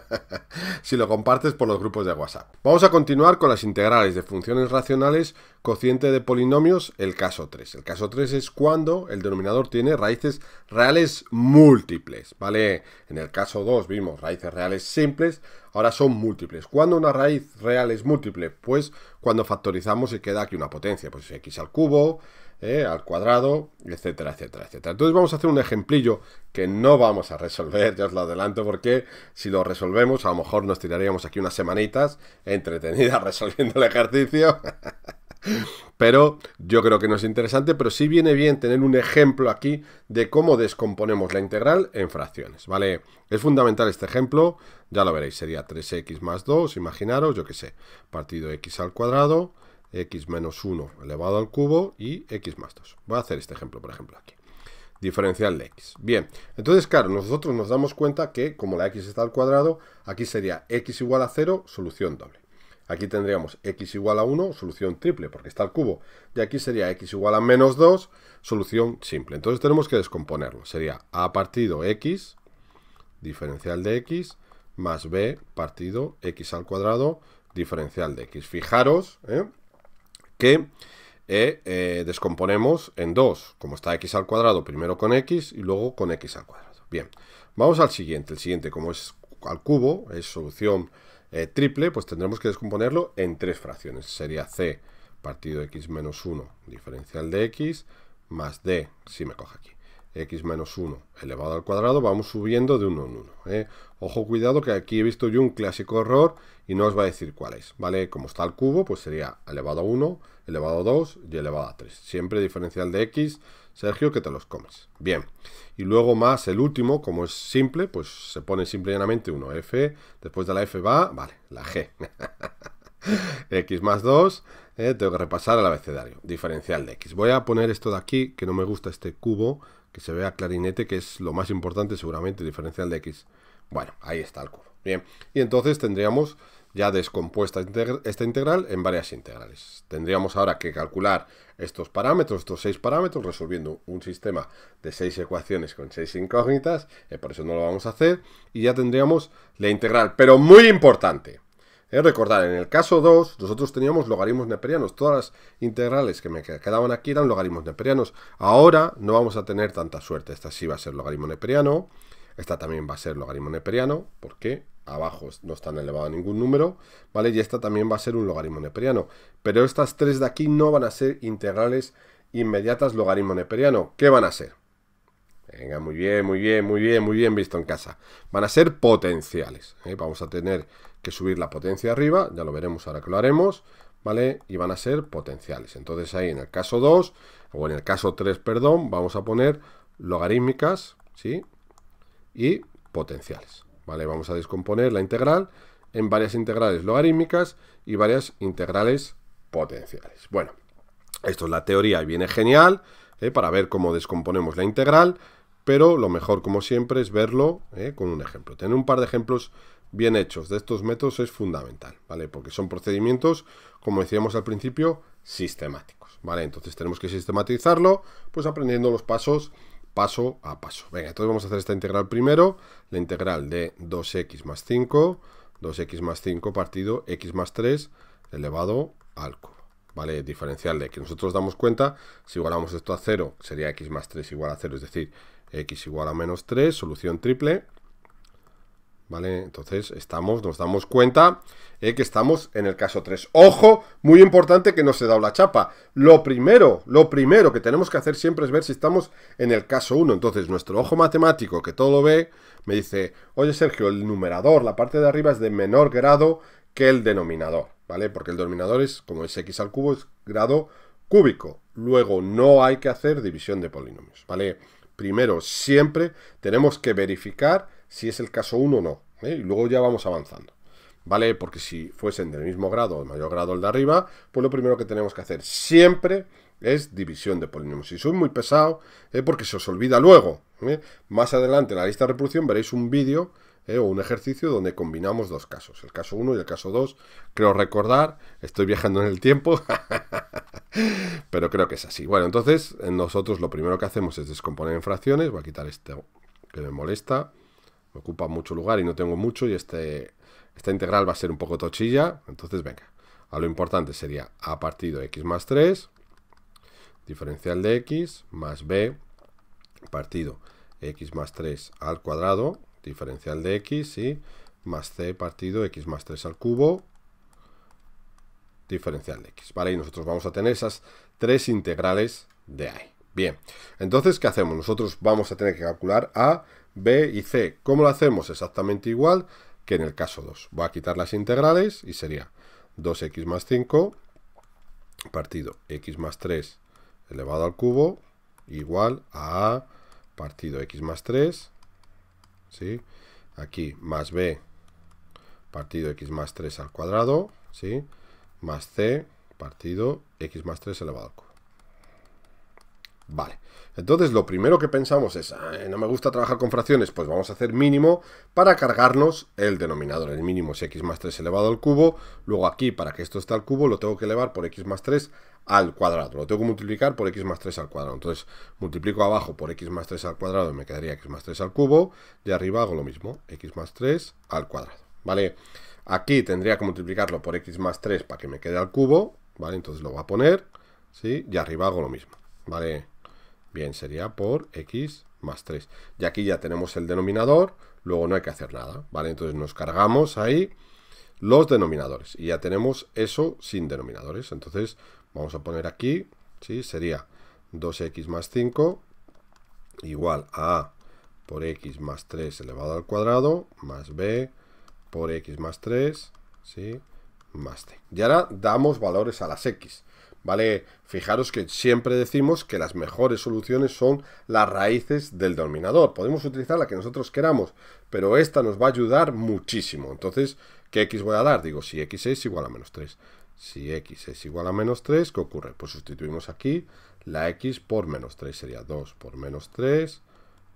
si lo compartes por los grupos de WhatsApp. Vamos a continuar con las integrales de funciones racionales cociente de polinomios, el caso 3. El caso 3 es cuando el denominador tiene raíces reales múltiples, ¿vale? En el caso 2 vimos raíces reales simples, ahora son múltiples. ¿Cuándo una raíz real es múltiple? Pues cuando factorizamos se queda aquí una potencia, pues x al cubo, eh, al cuadrado, etcétera, etcétera, etcétera. Entonces vamos a hacer un ejemplillo que no vamos a resolver, ya os lo adelanto, porque si lo resolvemos a lo mejor nos tiraríamos aquí unas semanitas entretenidas resolviendo el ejercicio. Pero yo creo que no es interesante, pero sí viene bien tener un ejemplo aquí de cómo descomponemos la integral en fracciones, ¿vale? Es fundamental este ejemplo, ya lo veréis, sería 3x más 2, imaginaros, yo qué sé, partido x al cuadrado x menos 1 elevado al cubo y x más 2. Voy a hacer este ejemplo, por ejemplo, aquí. Diferencial de x. Bien, entonces, claro, nosotros nos damos cuenta que, como la x está al cuadrado, aquí sería x igual a 0, solución doble. Aquí tendríamos x igual a 1, solución triple, porque está al cubo. Y aquí sería x igual a menos 2, solución simple. Entonces tenemos que descomponerlo. Sería a partido x, diferencial de x, más b partido x al cuadrado, diferencial de x. Fijaros, ¿eh? que eh, eh, descomponemos en dos, como está x al cuadrado, primero con x y luego con x al cuadrado. Bien, vamos al siguiente. El siguiente, como es al cubo, es solución eh, triple, pues tendremos que descomponerlo en tres fracciones. Sería c partido de x menos 1, diferencial de x, más d, si me coge aquí x menos 1 elevado al cuadrado, vamos subiendo de 1 en 1. ¿eh? Ojo, cuidado, que aquí he visto yo un clásico error y no os va a decir cuál es, ¿vale? Como está el cubo, pues sería elevado a 1, elevado a 2 y elevado a 3. Siempre diferencial de x, Sergio, que te los comes. Bien, y luego más el último, como es simple, pues se pone simple y 1f, después de la f va, vale, la g. x más 2, ¿eh? tengo que repasar el abecedario, diferencial de x. Voy a poner esto de aquí, que no me gusta este cubo, que se vea clarinete, que es lo más importante seguramente, diferencial de X. Bueno, ahí está el cubo. Bien, y entonces tendríamos ya descompuesta esta integral en varias integrales. Tendríamos ahora que calcular estos parámetros, estos seis parámetros, resolviendo un sistema de seis ecuaciones con seis incógnitas, eh, por eso no lo vamos a hacer, y ya tendríamos la integral, pero muy importante, recordar, en el caso 2, nosotros teníamos logaritmos neperianos. Todas las integrales que me quedaban aquí eran logaritmos neperianos. Ahora no vamos a tener tanta suerte. Esta sí va a ser logaritmo neperiano. Esta también va a ser logaritmo neperiano, porque abajo no están elevado a ningún número, ¿vale? Y esta también va a ser un logaritmo neperiano. Pero estas tres de aquí no van a ser integrales inmediatas logaritmo neperiano. ¿Qué van a ser? Venga, muy bien, muy bien, muy bien, muy bien visto en casa. Van a ser potenciales. ¿eh? Vamos a tener que subir la potencia arriba, ya lo veremos ahora que lo haremos, ¿vale? Y van a ser potenciales. Entonces ahí en el caso 2, o en el caso 3, perdón, vamos a poner logarítmicas, ¿sí? Y potenciales, ¿vale? Vamos a descomponer la integral en varias integrales logarítmicas y varias integrales potenciales. Bueno, esto es la teoría y viene genial ¿eh? para ver cómo descomponemos la integral, pero lo mejor, como siempre, es verlo ¿eh? con un ejemplo. Tener un par de ejemplos bien hechos de estos métodos es fundamental, ¿vale? Porque son procedimientos, como decíamos al principio, sistemáticos, ¿vale? Entonces tenemos que sistematizarlo, pues aprendiendo los pasos paso a paso. Venga, entonces vamos a hacer esta integral primero, la integral de 2x más 5, 2x más 5 partido x más 3 elevado al cubo, ¿vale? Diferencial de que nosotros damos cuenta, si igualamos esto a 0, sería x más 3 igual a 0, es decir, x igual a menos 3, solución triple, ¿Vale? Entonces estamos, nos damos cuenta eh, que estamos en el caso 3. Ojo, muy importante que no se da la chapa. Lo primero, lo primero que tenemos que hacer siempre es ver si estamos en el caso 1. Entonces nuestro ojo matemático, que todo lo ve, me dice, oye Sergio, el numerador, la parte de arriba es de menor grado que el denominador, ¿vale? Porque el denominador es, como es x al cubo, es grado cúbico. Luego no hay que hacer división de polinomios, ¿vale? Primero, siempre tenemos que verificar si es el caso 1 o no. ¿eh? Y luego ya vamos avanzando. ¿Vale? Porque si fuesen del mismo grado o mayor grado el de arriba, pues lo primero que tenemos que hacer siempre es división de polinomios. Y soy muy pesado, ¿eh? porque se os olvida luego. ¿eh? Más adelante en la lista de reproducción veréis un vídeo o un ejercicio donde combinamos dos casos, el caso 1 y el caso 2. Creo recordar, estoy viajando en el tiempo, pero creo que es así. Bueno, entonces nosotros lo primero que hacemos es descomponer en fracciones, voy a quitar este que me molesta me ocupa mucho lugar y no tengo mucho y este, esta integral va a ser un poco tochilla, entonces venga, a lo importante sería a partido x más 3, diferencial de x más b, partido x más 3 al cuadrado, diferencial de x y más c partido x más 3 al cubo, diferencial de x, ¿vale? Y nosotros vamos a tener esas tres integrales de ahí. Bien, entonces, ¿qué hacemos? Nosotros vamos a tener que calcular a B y C. ¿Cómo lo hacemos? Exactamente igual que en el caso 2. Voy a quitar las integrales y sería 2x más 5 partido x más 3 elevado al cubo igual a partido x más 3, ¿sí? Aquí más b partido x más 3 al cuadrado, ¿sí? Más c partido x más 3 elevado al cubo. Vale, entonces lo primero que pensamos es, ah, no me gusta trabajar con fracciones, pues vamos a hacer mínimo para cargarnos el denominador. El mínimo es x más 3 elevado al cubo, luego aquí para que esto esté al cubo lo tengo que elevar por x más 3 al cuadrado, lo tengo que multiplicar por x más 3 al cuadrado. Entonces multiplico abajo por x más 3 al cuadrado y me quedaría x más 3 al cubo, y arriba hago lo mismo, x más 3 al cuadrado. Vale, aquí tendría que multiplicarlo por x más 3 para que me quede al cubo, vale, entonces lo voy a poner, ¿sí? y arriba hago lo mismo. Vale, Bien, sería por x más 3. Y aquí ya tenemos el denominador, luego no hay que hacer nada, ¿vale? Entonces nos cargamos ahí los denominadores y ya tenemos eso sin denominadores. Entonces vamos a poner aquí, ¿sí? Sería 2x más 5 igual a por x más 3 elevado al cuadrado más b por x más 3, ¿sí? Más c. Y ahora damos valores a las x. ¿vale? Fijaros que siempre decimos que las mejores soluciones son las raíces del denominador. Podemos utilizar la que nosotros queramos, pero esta nos va a ayudar muchísimo. Entonces, ¿qué x voy a dar? Digo, si x es igual a menos 3. Si x es igual a menos 3, ¿qué ocurre? Pues sustituimos aquí la x por menos 3. Sería 2 por menos 3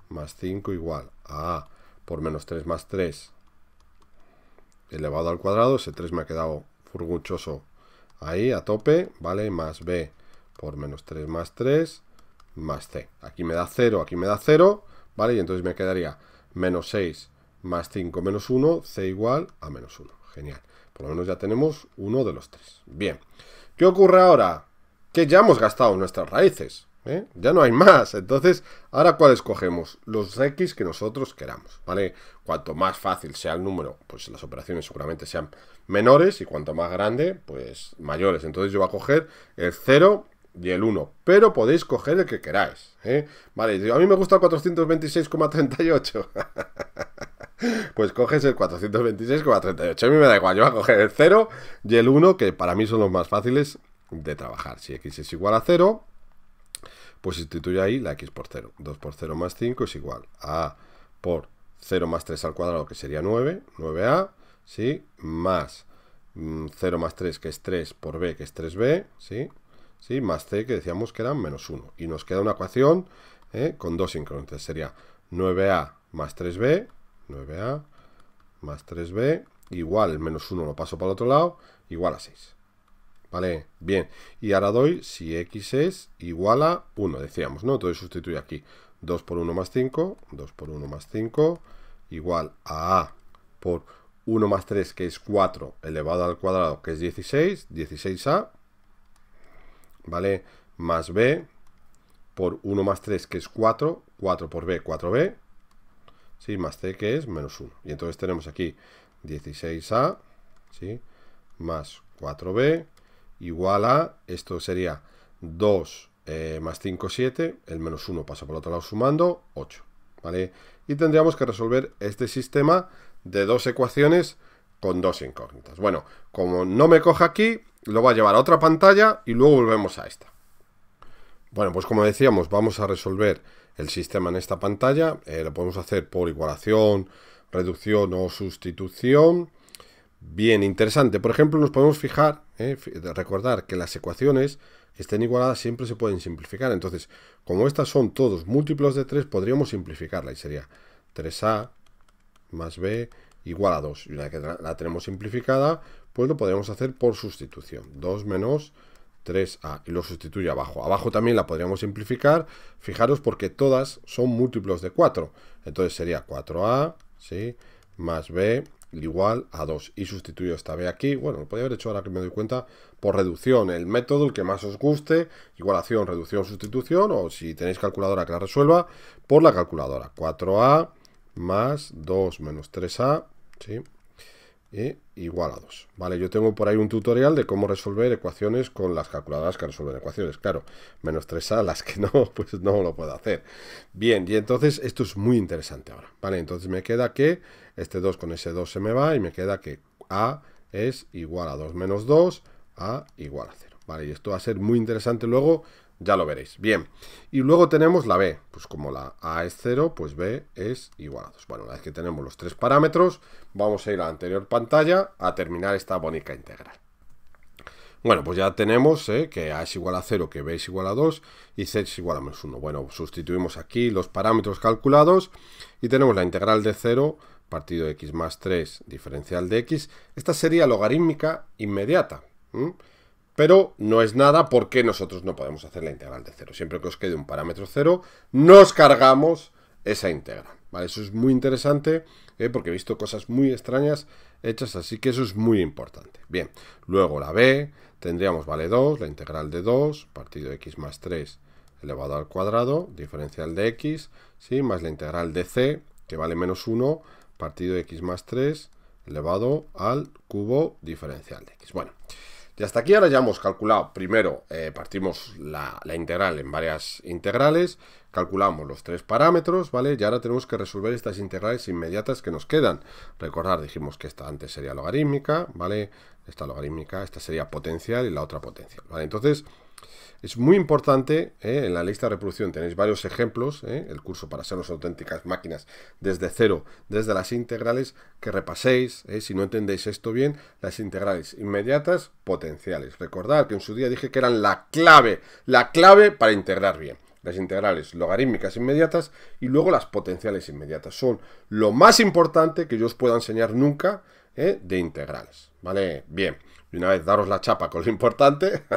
más 5 igual a por menos 3 más 3 elevado al cuadrado. Ese 3 me ha quedado furguchoso. Ahí a tope, ¿vale? Más B por menos 3 más 3 más C. Aquí me da 0, aquí me da 0, ¿vale? Y entonces me quedaría menos 6 más 5 menos 1, C igual a menos 1. Genial. Por lo menos ya tenemos uno de los tres. Bien. ¿Qué ocurre ahora? Que ya hemos gastado nuestras raíces. ¿eh? Ya no hay más. Entonces, ¿ahora cuál escogemos? Los X que nosotros queramos, ¿vale? Cuanto más fácil sea el número, pues las operaciones seguramente sean menores y cuanto más grande, pues mayores. Entonces yo voy a coger el 0 y el 1, pero podéis coger el que queráis. ¿eh? Vale, a mí me gusta 426,38. pues coges el 426,38. A mí me da igual, yo voy a coger el 0 y el 1, que para mí son los más fáciles de trabajar. Si x es igual a 0, pues sustituyo ahí la x por 0. 2 por 0 más 5 es igual a por 0 más 3 al cuadrado, que sería 9, 9a, ¿sí? Más 0 mm, más 3, que es 3 por b, que es 3b, ¿sí? ¿Sí? Más c, que decíamos que era menos 1. Y nos queda una ecuación ¿eh? con dos incógnitas. Sería 9a más 3b, 9a más 3b, igual menos 1 lo paso para el otro lado, igual a 6. ¿Vale? Bien. Y ahora doy si x es igual a 1, decíamos, ¿no? Entonces sustituyo aquí 2 por 1 más 5, 2 por 1 más 5, igual a a por 1 más 3, que es 4, elevado al cuadrado, que es 16, 16A, ¿vale? Más B por 1 más 3, que es 4, 4 por B, 4B, ¿sí? Más C, que es menos 1. Y entonces tenemos aquí 16A, ¿sí? Más 4B, igual a, esto sería 2 eh, más 5, 7, el menos 1 pasa por otro lado sumando, 8, ¿vale? Y tendríamos que resolver este sistema de dos ecuaciones con dos incógnitas. Bueno, como no me coja aquí, lo va a llevar a otra pantalla y luego volvemos a esta. Bueno, pues como decíamos, vamos a resolver el sistema en esta pantalla. Eh, lo podemos hacer por igualación, reducción o sustitución. Bien, interesante. Por ejemplo, nos podemos fijar, eh, recordar que las ecuaciones estén igualadas siempre se pueden simplificar. Entonces, como estas son todos múltiplos de 3, podríamos simplificarla y sería 3a más b igual a 2. Y una vez que la tenemos simplificada, pues lo podríamos hacer por sustitución. 2 menos 3a y lo sustituyo abajo. Abajo también la podríamos simplificar, fijaros porque todas son múltiplos de 4. Entonces sería 4a, ¿sí? Más b igual a 2 y sustituyo esta b aquí, bueno, lo podría haber hecho ahora que me doy cuenta, por reducción, el método, el que más os guste, igualación, reducción, sustitución, o si tenéis calculadora que la resuelva, por la calculadora, 4a más 2 menos 3a, ¿sí? y igual a 2. Vale, yo tengo por ahí un tutorial de cómo resolver ecuaciones con las calculadoras que resuelven ecuaciones. Claro, menos 3A, las que no, pues no lo puedo hacer. Bien, y entonces esto es muy interesante ahora. Vale, entonces me queda que este 2 con ese 2 se me va y me queda que A es igual a 2 menos 2, A igual a 0. Vale, y esto va a ser muy interesante luego ya lo veréis. Bien. Y luego tenemos la B. Pues como la A es 0, pues B es igual a 2. Bueno, una vez que tenemos los tres parámetros, vamos a ir a la anterior pantalla a terminar esta bonita integral. Bueno, pues ya tenemos eh, que A es igual a 0, que B es igual a 2 y C es igual a menos 1. Bueno, sustituimos aquí los parámetros calculados y tenemos la integral de 0 partido de x más 3 diferencial de x. Esta sería logarítmica inmediata pero no es nada porque nosotros no podemos hacer la integral de cero. Siempre que os quede un parámetro cero, nos cargamos esa integral. Eso es muy interesante ¿eh? porque he visto cosas muy extrañas hechas, así que eso es muy importante. Bien, luego la b, tendríamos vale 2, la integral de 2, partido de x más 3 elevado al cuadrado, diferencial de x, ¿sí? más la integral de c, que vale menos 1, partido de x más 3 elevado al cubo diferencial de x. Bueno, y hasta aquí ahora ya hemos calculado, primero eh, partimos la, la, integral en varias integrales, calculamos los tres parámetros, ¿vale? Y ahora tenemos que resolver estas integrales inmediatas que nos quedan. Recordar, dijimos que esta antes sería logarítmica, ¿vale? Esta logarítmica, esta sería potencial y la otra potencial, ¿vale? Entonces, es muy importante, ¿eh? en la lista de reproducción tenéis varios ejemplos, ¿eh? el curso para ser auténticas máquinas desde cero, desde las integrales, que repaséis, ¿eh? si no entendéis esto bien, las integrales inmediatas potenciales. Recordad que en su día dije que eran la clave, la clave para integrar bien. Las integrales logarítmicas inmediatas y luego las potenciales inmediatas. Son lo más importante que yo os pueda enseñar nunca de integrales. ¿Vale? Bien. Y una vez daros la chapa con lo importante.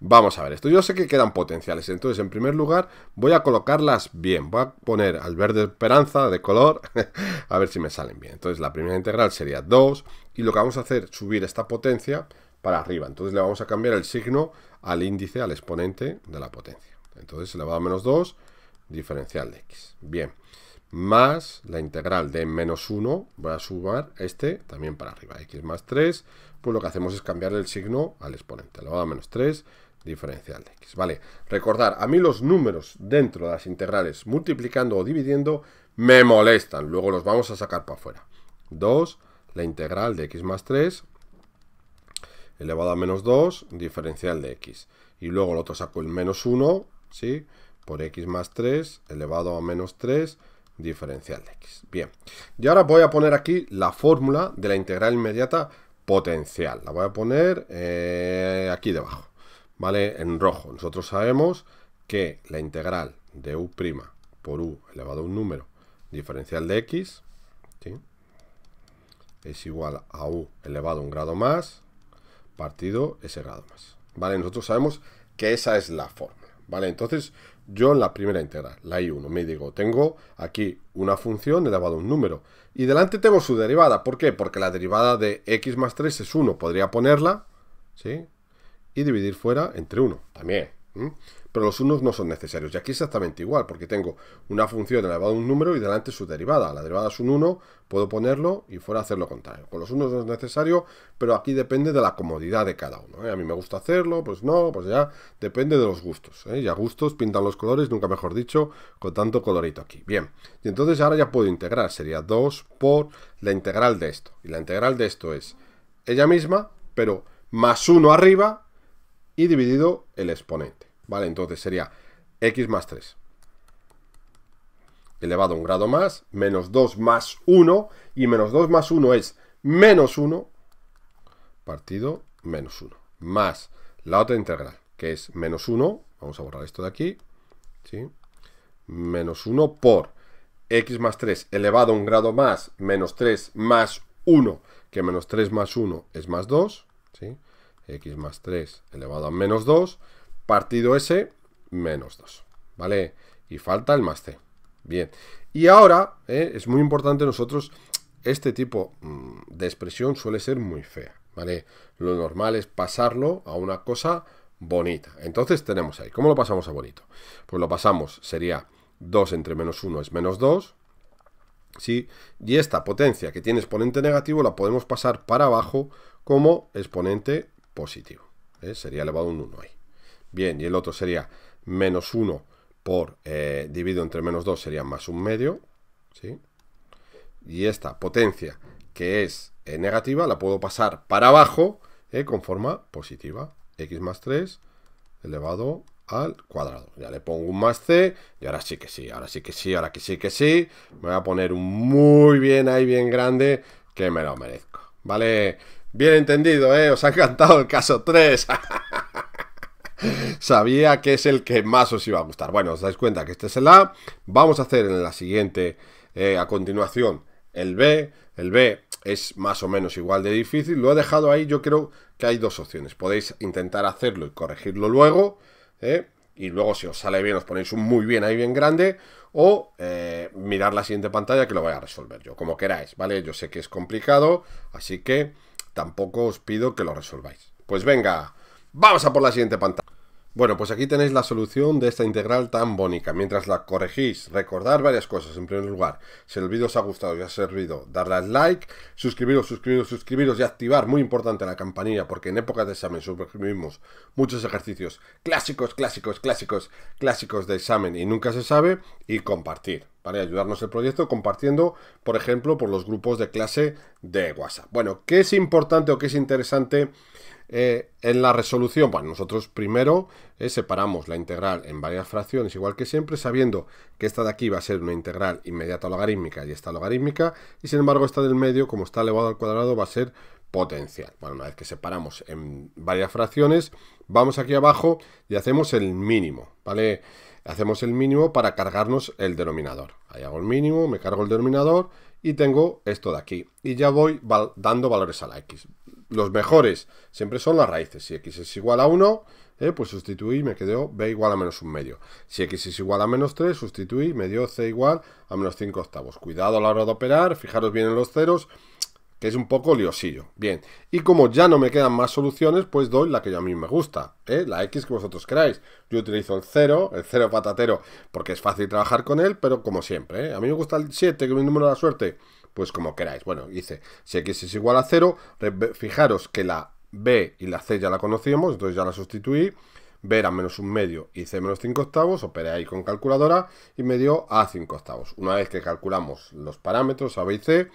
Vamos a ver esto. Yo sé que quedan potenciales. Entonces, en primer lugar, voy a colocarlas bien. Voy a poner al verde esperanza de color. a ver si me salen bien. Entonces, la primera integral sería 2. Y lo que vamos a hacer, subir esta potencia para arriba. Entonces, le vamos a cambiar el signo al índice, al exponente de la potencia. Entonces, elevado va a menos 2, diferencial de x. Bien. Más la integral de menos 1. Voy a sumar este también para arriba. x más 3 pues lo que hacemos es cambiar el signo al exponente, elevado a menos 3 diferencial de x. Vale, recordar, a mí los números dentro de las integrales multiplicando o dividiendo me molestan, luego los vamos a sacar para afuera. 2, la integral de x más 3 elevado a menos 2 diferencial de x. Y luego el otro saco el menos 1, ¿sí? Por x más 3 elevado a menos 3 diferencial de x. Bien, y ahora voy a poner aquí la fórmula de la integral inmediata potencial. La voy a poner eh, aquí debajo, ¿vale? En rojo. Nosotros sabemos que la integral de u' por u elevado a un número diferencial de x es igual a u elevado a un grado más partido ese grado más. ¿Vale? Nosotros sabemos que esa es la fórmula. ¿Vale? Entonces, yo en la primera integral, la I1, me digo, tengo aquí una función elevada a un número. Y delante tengo su derivada. ¿Por qué? Porque la derivada de x más 3 es 1. Podría ponerla, ¿sí? Y dividir fuera entre 1 también los unos no son necesarios. Y aquí exactamente igual, porque tengo una función elevada a un número y delante su derivada. La derivada es un 1, puedo ponerlo y fuera hacerlo lo contrario. Con los unos no es necesario, pero aquí depende de la comodidad de cada uno. ¿eh? A mí me gusta hacerlo, pues no, pues ya depende de los gustos. ¿eh? Ya gustos pintan los colores, nunca mejor dicho, con tanto colorito aquí. Bien, y entonces ahora ya puedo integrar. Sería 2 por la integral de esto. Y la integral de esto es ella misma, pero más 1 arriba y dividido el exponente. Vale, entonces sería x más 3 elevado a un grado más, menos 2 más 1, y menos 2 más 1 es menos 1 partido menos 1, más la otra integral, que es menos 1, vamos a borrar esto de aquí, ¿sí? menos 1 por x más 3 elevado a un grado más, menos 3 más 1, que menos 3 más 1 es más 2, ¿sí? x más 3 elevado a menos 2, partido S menos 2, ¿vale? Y falta el más C. Bien, y ahora eh, es muy importante nosotros, este tipo mm, de expresión suele ser muy fea, ¿vale? Lo normal es pasarlo a una cosa bonita. Entonces tenemos ahí, ¿cómo lo pasamos a bonito? Pues lo pasamos, sería 2 entre menos 1 es menos 2, ¿sí? Y esta potencia que tiene exponente negativo la podemos pasar para abajo como exponente positivo. ¿eh? Sería elevado a un 1 ahí. Bien, y el otro sería menos 1 por eh, dividido entre menos 2 sería más un medio. ¿sí? Y esta potencia que es eh, negativa la puedo pasar para abajo eh, con forma positiva. x más 3 elevado al cuadrado. Ya le pongo un más c y ahora sí que sí, ahora sí que sí, ahora que sí que sí. Me voy a poner un muy bien ahí, bien grande, que me lo merezco. ¿Vale? Bien entendido, Os ha encantado el caso 3. Sabía que es el que más os iba a gustar. Bueno, os dais cuenta que este es el A. Vamos a hacer en la siguiente, eh, a continuación, el B. El B es más o menos igual de difícil. Lo he dejado ahí, yo creo que hay dos opciones. Podéis intentar hacerlo y corregirlo luego. Eh, y luego si os sale bien os ponéis un muy bien ahí bien grande. O eh, mirar la siguiente pantalla que lo voy a resolver yo, como queráis, ¿vale? Yo sé que es complicado, así que tampoco os pido que lo resolváis. Pues venga, Vamos a por la siguiente pantalla. Bueno, pues aquí tenéis la solución de esta integral tan bónica. Mientras la corregís, recordar varias cosas. En primer lugar, si el vídeo os ha gustado y ha servido, darle al like, suscribiros, suscribiros, suscribiros y activar, muy importante, la campanilla, porque en épocas de examen suscribimos muchos ejercicios clásicos, clásicos, clásicos, clásicos de examen y nunca se sabe, y compartir, ¿vale? Ayudarnos el proyecto compartiendo, por ejemplo, por los grupos de clase de WhatsApp. Bueno, ¿qué es importante o qué es interesante? Eh, en la resolución, bueno, nosotros primero eh, separamos la integral en varias fracciones, igual que siempre, sabiendo que esta de aquí va a ser una integral inmediata logarítmica y esta logarítmica, y sin embargo esta del medio, como está elevado al cuadrado, va a ser potencial. Bueno, una vez que separamos en varias fracciones, vamos aquí abajo y hacemos el mínimo, ¿vale? Hacemos el mínimo para cargarnos el denominador. Ahí hago el mínimo, me cargo el denominador y tengo esto de aquí. Y ya voy dando valores a la x los mejores siempre son las raíces. Si x es igual a 1, eh, pues sustituí y me quedó b igual a menos un medio. Si x es igual a menos 3, sustituí y me dio c igual a menos 5 octavos. Cuidado a la hora de operar, fijaros bien en los ceros, que es un poco liosillo. Bien, y como ya no me quedan más soluciones, pues doy la que a mí me gusta, eh, la x que vosotros queráis. Yo utilizo el 0, el 0 patatero, porque es fácil trabajar con él, pero como siempre, eh, a mí me gusta el 7, que es mi número de la suerte pues como queráis. Bueno, dice, si x es igual a 0, fijaros que la b y la c ya la conocíamos, entonces ya la sustituí. B era menos un medio y C menos 5 octavos, operé ahí con calculadora y me dio A 5 octavos. Una vez que calculamos los parámetros A, B y C,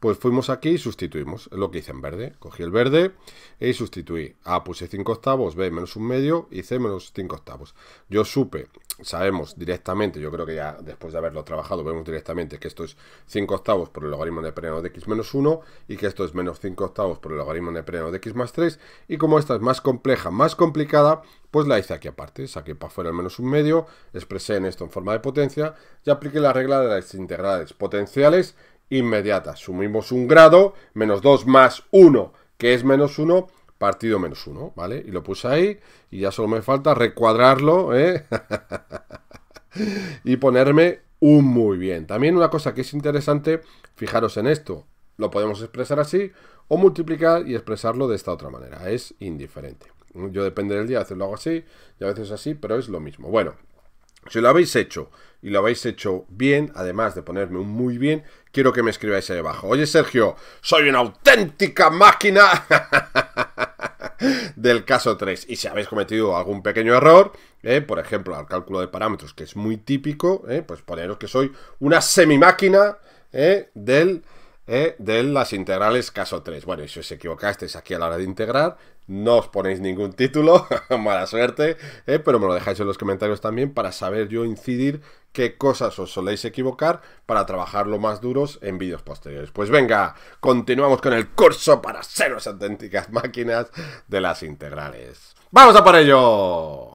pues fuimos aquí y sustituimos, lo que hice en verde. Cogí el verde y sustituí. A puse 5 octavos, B menos un medio y C menos 5 octavos. Yo supe, sabemos directamente, yo creo que ya después de haberlo trabajado, vemos directamente que esto es 5 octavos por el logaritmo de neperiano de x menos 1 y que esto es menos 5 octavos por el logaritmo de neperiano de x más 3. Y como esta es más compleja, más complicada, pues la hice aquí aparte, saqué para afuera el menos un medio, expresé en esto en forma de potencia y apliqué la regla de las integrales potenciales inmediata Sumimos un grado, menos 2 más 1, que es menos 1, partido menos 1, ¿vale? Y lo puse ahí y ya solo me falta recuadrarlo, ¿eh? y ponerme un muy bien. También una cosa que es interesante, fijaros en esto, lo podemos expresar así o multiplicar y expresarlo de esta otra manera, es indiferente. Yo depende del día, a veces lo hago así y a veces así, pero es lo mismo. Bueno, si lo habéis hecho y lo habéis hecho bien, además de ponerme un muy bien, quiero que me escribáis ahí abajo. Oye, Sergio, soy una auténtica máquina del caso 3. Y si habéis cometido algún pequeño error, eh, por ejemplo, al cálculo de parámetros, que es muy típico, eh, pues poneros que soy una semimáquina eh, del... Eh, de las integrales caso 3. Bueno, y si os equivocasteis aquí a la hora de integrar, no os ponéis ningún título, mala suerte, eh, pero me lo dejáis en los comentarios también para saber yo incidir qué cosas os soléis equivocar para trabajarlo más duros en vídeos posteriores. Pues venga, continuamos con el curso para seros auténticas máquinas de las integrales. ¡Vamos a por ello!